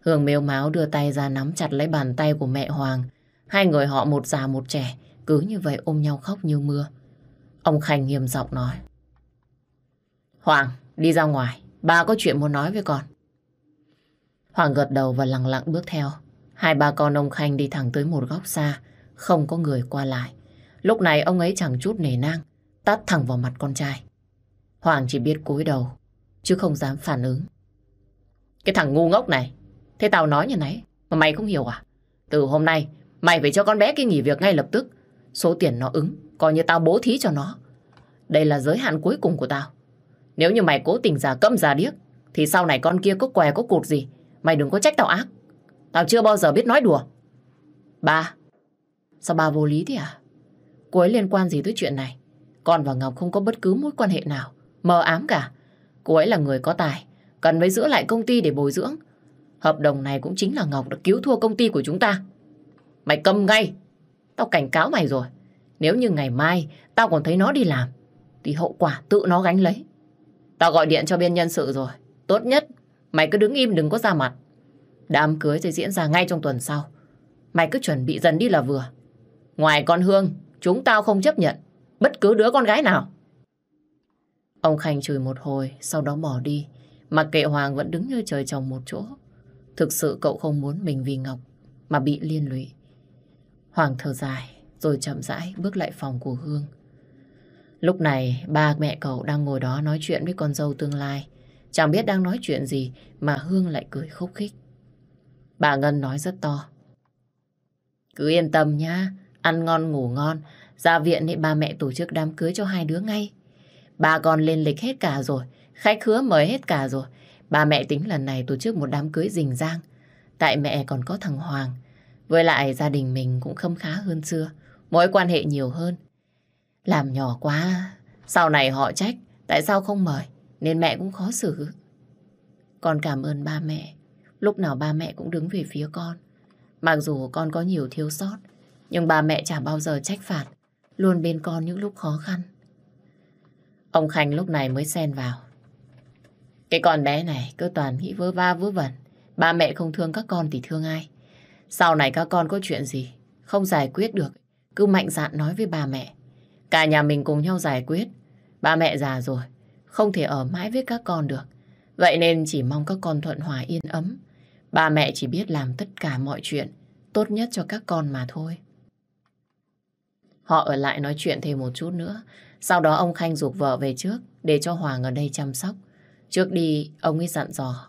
Hương mêu máu đưa tay ra nắm chặt lấy bàn tay của mẹ Hoàng. Hai người họ một già một trẻ, cứ như vậy ôm nhau khóc như mưa. Ông Khanh nghiêm giọng nói. Hoàng, đi ra ngoài, ba có chuyện muốn nói với con. Hoàng gật đầu và lặng lặng bước theo. Hai ba con ông Khanh đi thẳng tới một góc xa, không có người qua lại. Lúc này ông ấy chẳng chút nề nang, tát thẳng vào mặt con trai. Hoàng chỉ biết cúi đầu, chứ không dám phản ứng. Cái thằng ngu ngốc này, thế tao nói như nãy, mà mày không hiểu à? Từ hôm nay, mày phải cho con bé kia nghỉ việc ngay lập tức. Số tiền nó ứng, coi như tao bố thí cho nó. Đây là giới hạn cuối cùng của tao. Nếu như mày cố tình giả câm giả điếc, thì sau này con kia có què có cụt gì, Mày đừng có trách tao ác. Tao chưa bao giờ biết nói đùa. Ba. Sao ba vô lý thế à? Cô ấy liên quan gì tới chuyện này? Con và Ngọc không có bất cứ mối quan hệ nào. Mờ ám cả. Cô ấy là người có tài. Cần phải giữ lại công ty để bồi dưỡng. Hợp đồng này cũng chính là Ngọc đã cứu thua công ty của chúng ta. Mày cầm ngay. Tao cảnh cáo mày rồi. Nếu như ngày mai tao còn thấy nó đi làm, thì hậu quả tự nó gánh lấy. Tao gọi điện cho bên nhân sự rồi. Tốt nhất Mày cứ đứng im đừng có ra mặt. Đám cưới sẽ diễn ra ngay trong tuần sau. Mày cứ chuẩn bị dần đi là vừa. Ngoài con Hương, chúng tao không chấp nhận bất cứ đứa con gái nào. Ông Khanh chửi một hồi, sau đó bỏ đi. Mặc kệ Hoàng vẫn đứng như trời trồng một chỗ. Thực sự cậu không muốn mình vì Ngọc mà bị liên lụy. Hoàng thở dài, rồi chậm rãi bước lại phòng của Hương. Lúc này, ba mẹ cậu đang ngồi đó nói chuyện với con dâu tương lai. Chẳng biết đang nói chuyện gì mà Hương lại cười khúc khích. Bà Ngân nói rất to. Cứ yên tâm nhá, ăn ngon ngủ ngon. Ra viện thì ba mẹ tổ chức đám cưới cho hai đứa ngay. Ba con lên lịch hết cả rồi, khách hứa mời hết cả rồi. Ba mẹ tính lần này tổ chức một đám cưới rình rang. Tại mẹ còn có thằng Hoàng. Với lại gia đình mình cũng khâm khá hơn xưa. Mối quan hệ nhiều hơn. Làm nhỏ quá, sau này họ trách, tại sao không mời? nên mẹ cũng khó xử. Con cảm ơn ba mẹ, lúc nào ba mẹ cũng đứng về phía con. Mặc dù con có nhiều thiếu sót, nhưng ba mẹ chẳng bao giờ trách phạt, luôn bên con những lúc khó khăn. Ông Khanh lúc này mới xen vào. Cái con bé này cứ toàn nghĩ vớ va vớ vẩn. Ba mẹ không thương các con thì thương ai. Sau này các con có chuyện gì, không giải quyết được, cứ mạnh dạn nói với ba mẹ. Cả nhà mình cùng nhau giải quyết. Ba mẹ già rồi, không thể ở mãi với các con được. Vậy nên chỉ mong các con thuận hòa yên ấm. Ba mẹ chỉ biết làm tất cả mọi chuyện tốt nhất cho các con mà thôi. Họ ở lại nói chuyện thêm một chút nữa. Sau đó ông Khanh dục vợ về trước để cho Hoàng ở đây chăm sóc. Trước đi, ông ấy dặn dò.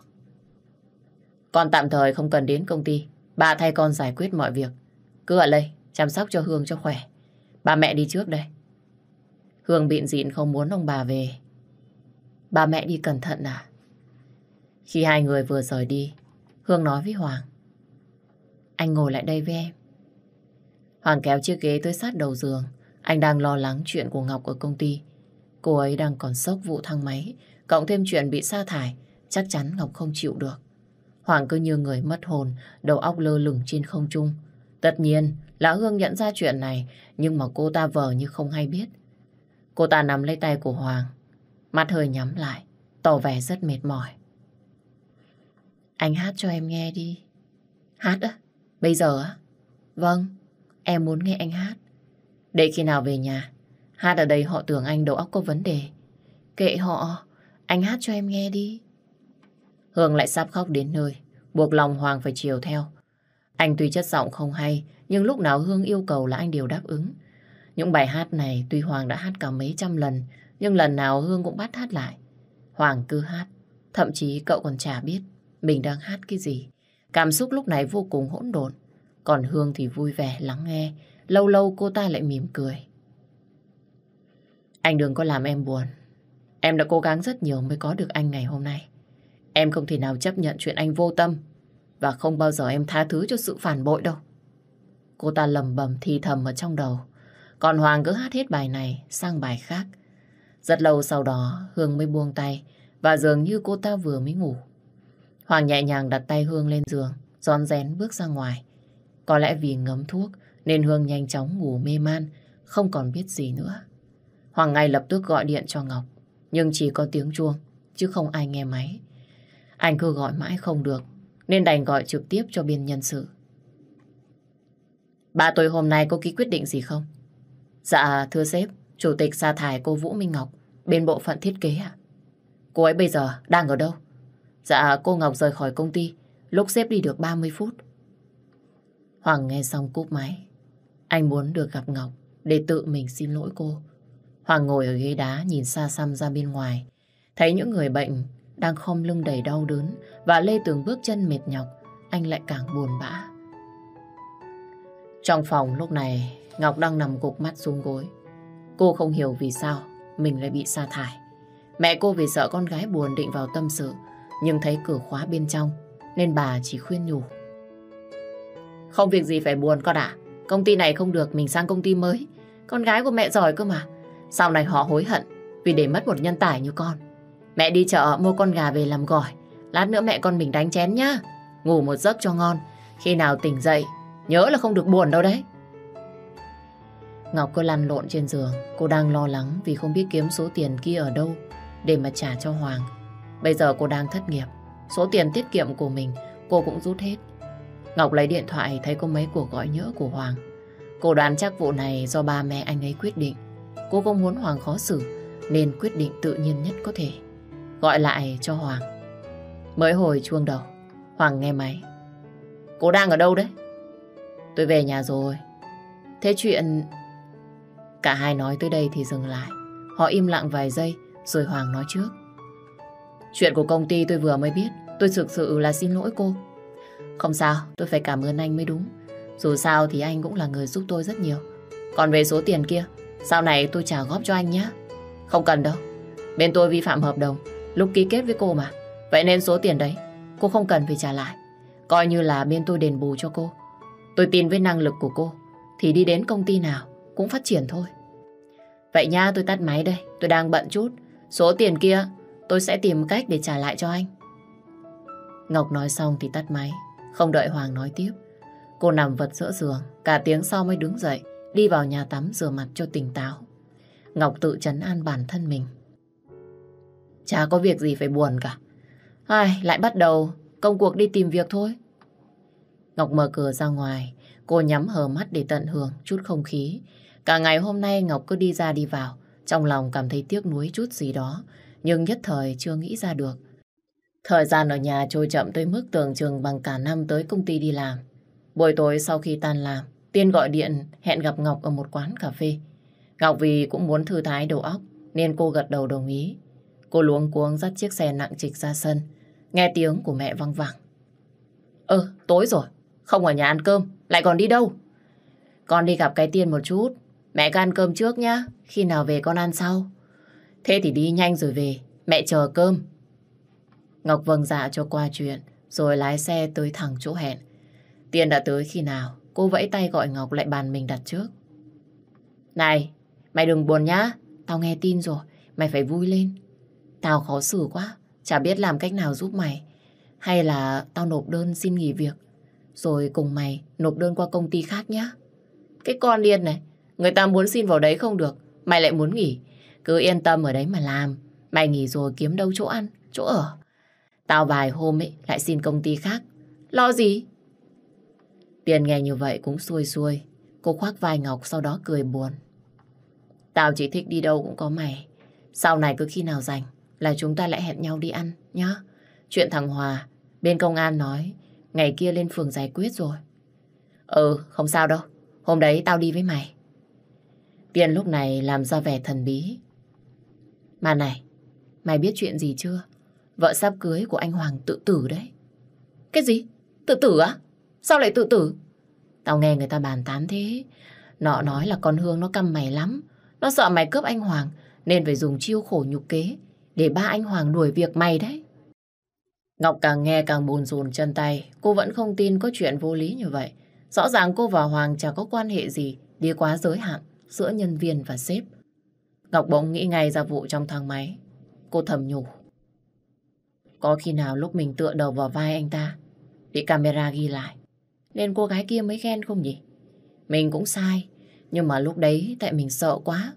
Con tạm thời không cần đến công ty. Bà thay con giải quyết mọi việc. Cứ ở đây, chăm sóc cho Hương cho khỏe. Ba mẹ đi trước đây. Hương bịn dịn không muốn ông bà về. Ba mẹ đi cẩn thận à? Khi hai người vừa rời đi, Hương nói với Hoàng. Anh ngồi lại đây với em. Hoàng kéo chiếc ghế tới sát đầu giường. Anh đang lo lắng chuyện của Ngọc ở công ty. Cô ấy đang còn sốc vụ thang máy, cộng thêm chuyện bị sa thải, chắc chắn Ngọc không chịu được. Hoàng cứ như người mất hồn, đầu óc lơ lửng trên không trung. Tất nhiên lão Hương nhận ra chuyện này, nhưng mà cô ta vờ như không hay biết. Cô ta nắm lấy tay của Hoàng, Mắt hơi nhắm lại, tỏ vẻ rất mệt mỏi. Anh hát cho em nghe đi. Hát á? Bây giờ á? Vâng, em muốn nghe anh hát. Để khi nào về nhà, hát ở đây họ tưởng anh đầu óc có vấn đề. Kệ họ, anh hát cho em nghe đi. Hương lại sắp khóc đến nơi, buộc lòng Hoàng phải chiều theo. Anh tuy chất giọng không hay, nhưng lúc nào Hương yêu cầu là anh đều đáp ứng. Những bài hát này tuy Hoàng đã hát cả mấy trăm lần, nhưng lần nào Hương cũng bắt hát lại. Hoàng cứ hát. Thậm chí cậu còn chả biết mình đang hát cái gì. Cảm xúc lúc này vô cùng hỗn độn. Còn Hương thì vui vẻ lắng nghe. Lâu lâu cô ta lại mỉm cười. Anh đừng có làm em buồn. Em đã cố gắng rất nhiều mới có được anh ngày hôm nay. Em không thể nào chấp nhận chuyện anh vô tâm và không bao giờ em tha thứ cho sự phản bội đâu. Cô ta lầm bầm thì thầm ở trong đầu. Còn Hoàng cứ hát hết bài này sang bài khác. Rất lâu sau đó Hương mới buông tay và dường như cô ta vừa mới ngủ. Hoàng nhẹ nhàng đặt tay Hương lên giường, rón rén bước ra ngoài. Có lẽ vì ngấm thuốc nên Hương nhanh chóng ngủ mê man, không còn biết gì nữa. Hoàng ngay lập tức gọi điện cho Ngọc, nhưng chỉ có tiếng chuông, chứ không ai nghe máy. Anh cứ gọi mãi không được, nên đành gọi trực tiếp cho biên nhân sự. Bà tôi hôm nay có ký quyết định gì không? Dạ, thưa sếp, Chủ tịch sa thải cô Vũ Minh Ngọc bên bộ phận thiết kế ạ. À? Cô ấy bây giờ đang ở đâu? Dạ cô Ngọc rời khỏi công ty lúc xếp đi được 30 phút. Hoàng nghe xong cúp máy. Anh muốn được gặp Ngọc để tự mình xin lỗi cô. Hoàng ngồi ở ghế đá nhìn xa xăm ra bên ngoài. Thấy những người bệnh đang khom lưng đầy đau đớn và lê tường bước chân mệt nhọc, anh lại càng buồn bã. Trong phòng lúc này, Ngọc đang nằm cục mắt xuống gối. Cô không hiểu vì sao mình lại bị sa thải. Mẹ cô vì sợ con gái buồn định vào tâm sự, nhưng thấy cửa khóa bên trong, nên bà chỉ khuyên nhủ. Không việc gì phải buồn con ạ. Công ty này không được, mình sang công ty mới. Con gái của mẹ giỏi cơ mà. Sau này họ hối hận vì để mất một nhân tài như con. Mẹ đi chợ mua con gà về làm gỏi. Lát nữa mẹ con mình đánh chén nhá. Ngủ một giấc cho ngon. Khi nào tỉnh dậy, nhớ là không được buồn đâu đấy. Ngọc cứ lăn lộn trên giường, cô đang lo lắng vì không biết kiếm số tiền kia ở đâu để mà trả cho Hoàng. Bây giờ cô đang thất nghiệp, số tiền tiết kiệm của mình cô cũng rút hết. Ngọc lấy điện thoại thấy có mấy cuộc gọi nhỡ của Hoàng. Cô đoán chắc vụ này do ba mẹ anh ấy quyết định. Cô không muốn Hoàng khó xử nên quyết định tự nhiên nhất có thể. Gọi lại cho Hoàng. Mới hồi chuông đầu, Hoàng nghe máy. Cô đang ở đâu đấy? Tôi về nhà rồi. Thế chuyện Cả hai nói tới đây thì dừng lại. Họ im lặng vài giây rồi Hoàng nói trước. Chuyện của công ty tôi vừa mới biết. Tôi thực sự là xin lỗi cô. Không sao, tôi phải cảm ơn anh mới đúng. Dù sao thì anh cũng là người giúp tôi rất nhiều. Còn về số tiền kia, sau này tôi trả góp cho anh nhé. Không cần đâu. Bên tôi vi phạm hợp đồng lúc ký kết với cô mà. Vậy nên số tiền đấy, cô không cần phải trả lại. Coi như là bên tôi đền bù cho cô. Tôi tin với năng lực của cô, thì đi đến công ty nào cũng phát triển thôi. Vậy nha, tôi tắt máy đây, tôi đang bận chút. Số tiền kia tôi sẽ tìm cách để trả lại cho anh. Ngọc nói xong thì tắt máy, không đợi Hoàng nói tiếp. Cô nằm vật giữa giường, cả tiếng sau mới đứng dậy, đi vào nhà tắm rửa mặt cho tỉnh táo. Ngọc tự chấn an bản thân mình. Chả có việc gì phải buồn cả. Ai, lại bắt đầu công cuộc đi tìm việc thôi. Ngọc mở cửa ra ngoài, cô nhắm hờ mắt để tận hưởng chút không khí, Cả ngày hôm nay Ngọc cứ đi ra đi vào, trong lòng cảm thấy tiếc nuối chút gì đó, nhưng nhất thời chưa nghĩ ra được. Thời gian ở nhà trôi chậm tới mức tưởng chừng bằng cả năm tới công ty đi làm. Buổi tối sau khi tan làm, Tiên gọi điện hẹn gặp Ngọc ở một quán cà phê. Ngọc vì cũng muốn thư thái đầu óc nên cô gật đầu đồng ý. Cô luống cuống dắt chiếc xe nặng trịch ra sân, nghe tiếng của mẹ văng vẳng. Ơ, ờ, tối rồi, không ở nhà ăn cơm, lại còn đi đâu? Con đi gặp cái Tiên một chút, Mẹ cứ ăn cơm trước nhá, khi nào về con ăn sau. Thế thì đi nhanh rồi về, mẹ chờ cơm. Ngọc vâng dạ cho qua chuyện, rồi lái xe tới thẳng chỗ hẹn. tiền đã tới khi nào, cô vẫy tay gọi Ngọc lại bàn mình đặt trước. Này, mày đừng buồn nhá, tao nghe tin rồi, mày phải vui lên. Tao khó xử quá, chả biết làm cách nào giúp mày. Hay là tao nộp đơn xin nghỉ việc, rồi cùng mày nộp đơn qua công ty khác nhá. Cái con điên này, Người ta muốn xin vào đấy không được, mày lại muốn nghỉ. Cứ yên tâm ở đấy mà làm. Mày nghỉ rồi kiếm đâu chỗ ăn, chỗ ở. Tao vài hôm ấy lại xin công ty khác. Lo gì? Tiền nghe như vậy cũng xuôi xuôi. Cô khoác vai Ngọc sau đó cười buồn. Tao chỉ thích đi đâu cũng có mày. Sau này cứ khi nào rảnh là chúng ta lại hẹn nhau đi ăn nhá. Chuyện thằng Hòa, bên công an nói ngày kia lên phường giải quyết rồi. Ừ, không sao đâu. Hôm đấy tao đi với mày. Tiên lúc này làm ra vẻ thần bí. Mà này, mày biết chuyện gì chưa? Vợ sắp cưới của anh Hoàng tự tử đấy. Cái gì? Tự tử á? Sao lại tự tử? Tao nghe người ta bàn tán thế. Nọ nói là con Hương nó căm mày lắm. Nó sợ mày cướp anh Hoàng nên phải dùng chiêu khổ nhục kế để ba anh Hoàng đuổi việc mày đấy. Ngọc càng nghe càng buồn rùn chân tay. Cô vẫn không tin có chuyện vô lý như vậy. Rõ ràng cô và Hoàng chả có quan hệ gì đi quá giới hạn giữa nhân viên và sếp. Ngọc bỗng nghĩ ngay ra vụ trong thang máy. Cô thầm nhủ. Có khi nào lúc mình tựa đầu vào vai anh ta, bị camera ghi lại, nên cô gái kia mới ghen không nhỉ? Mình cũng sai, nhưng mà lúc đấy tại mình sợ quá,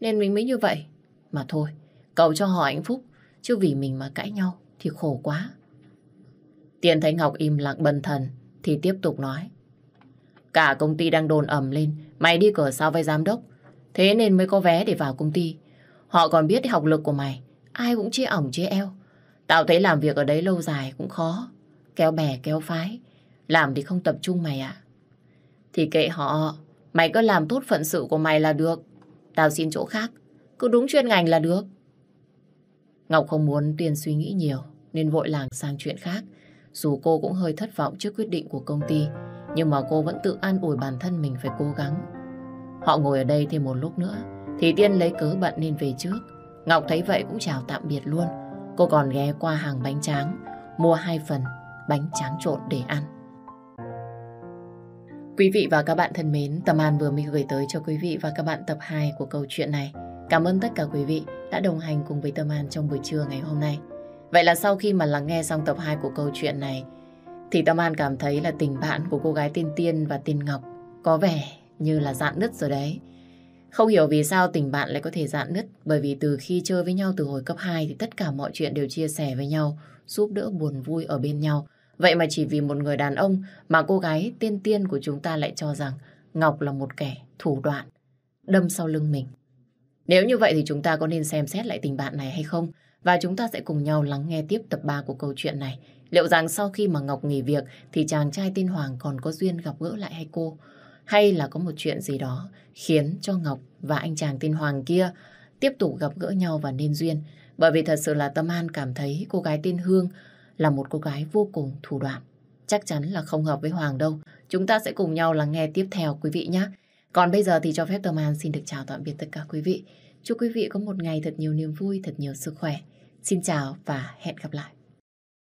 nên mình mới như vậy. Mà thôi, cầu cho họ hạnh phúc, chứ vì mình mà cãi nhau thì khổ quá. Tiền thấy Ngọc im lặng bần thần, thì tiếp tục nói. Cả công ty đang đồn ẩm lên Mày đi cửa sau với giám đốc, thế nên mới có vé để vào công ty. Họ còn biết học lực của mày, ai cũng chia ỏng chia eo. Tao thấy làm việc ở đấy lâu dài cũng khó, kéo bè kéo phái, làm thì không tập trung mày ạ. Thì kệ họ, mày cứ làm tốt phận sự của mày là được. Tao xin chỗ khác, cứ đúng chuyên ngành là được. Ngọc không muốn Tuyên suy nghĩ nhiều nên vội làng sang chuyện khác. Dù cô cũng hơi thất vọng trước quyết định của công ty, nhưng mà cô vẫn tự an ủi bản thân mình phải cố gắng. Họ ngồi ở đây thêm một lúc nữa, thì Tiên lấy cớ bận nên về trước. Ngọc thấy vậy cũng chào tạm biệt luôn. Cô còn ghé qua hàng bánh tráng, mua hai phần bánh tráng trộn để ăn. Quý vị và các bạn thân mến, Tâm An vừa mới gửi tới cho quý vị và các bạn tập 2 của câu chuyện này. Cảm ơn tất cả quý vị đã đồng hành cùng với Tâm An trong buổi trưa ngày hôm nay. Vậy là sau khi mà lắng nghe xong tập 2 của câu chuyện này, thì Tâm An cảm thấy là tình bạn của cô gái tên Tiên và tiên Ngọc có vẻ như là dạn nứt rồi đấy. Không hiểu vì sao tình bạn lại có thể dạn nứt bởi vì từ khi chơi với nhau từ hồi cấp 2 thì tất cả mọi chuyện đều chia sẻ với nhau, giúp đỡ buồn vui ở bên nhau. Vậy mà chỉ vì một người đàn ông mà cô gái tiên tiên của chúng ta lại cho rằng Ngọc là một kẻ thủ đoạn, đâm sau lưng mình. Nếu như vậy thì chúng ta có nên xem xét lại tình bạn này hay không? Và chúng ta sẽ cùng nhau lắng nghe tiếp tập 3 của câu chuyện này Liệu rằng sau khi mà Ngọc nghỉ việc thì chàng trai tên Hoàng còn có duyên gặp gỡ lại hay cô? Hay là có một chuyện gì đó khiến cho Ngọc và anh chàng tên Hoàng kia tiếp tục gặp gỡ nhau và nên duyên? Bởi vì thật sự là Tâm An cảm thấy cô gái tên Hương là một cô gái vô cùng thủ đoạn. Chắc chắn là không hợp với Hoàng đâu. Chúng ta sẽ cùng nhau lắng nghe tiếp theo quý vị nhé. Còn bây giờ thì cho phép Tâm An xin được chào tạm biệt tất cả quý vị. Chúc quý vị có một ngày thật nhiều niềm vui, thật nhiều sức khỏe. Xin chào và hẹn gặp lại.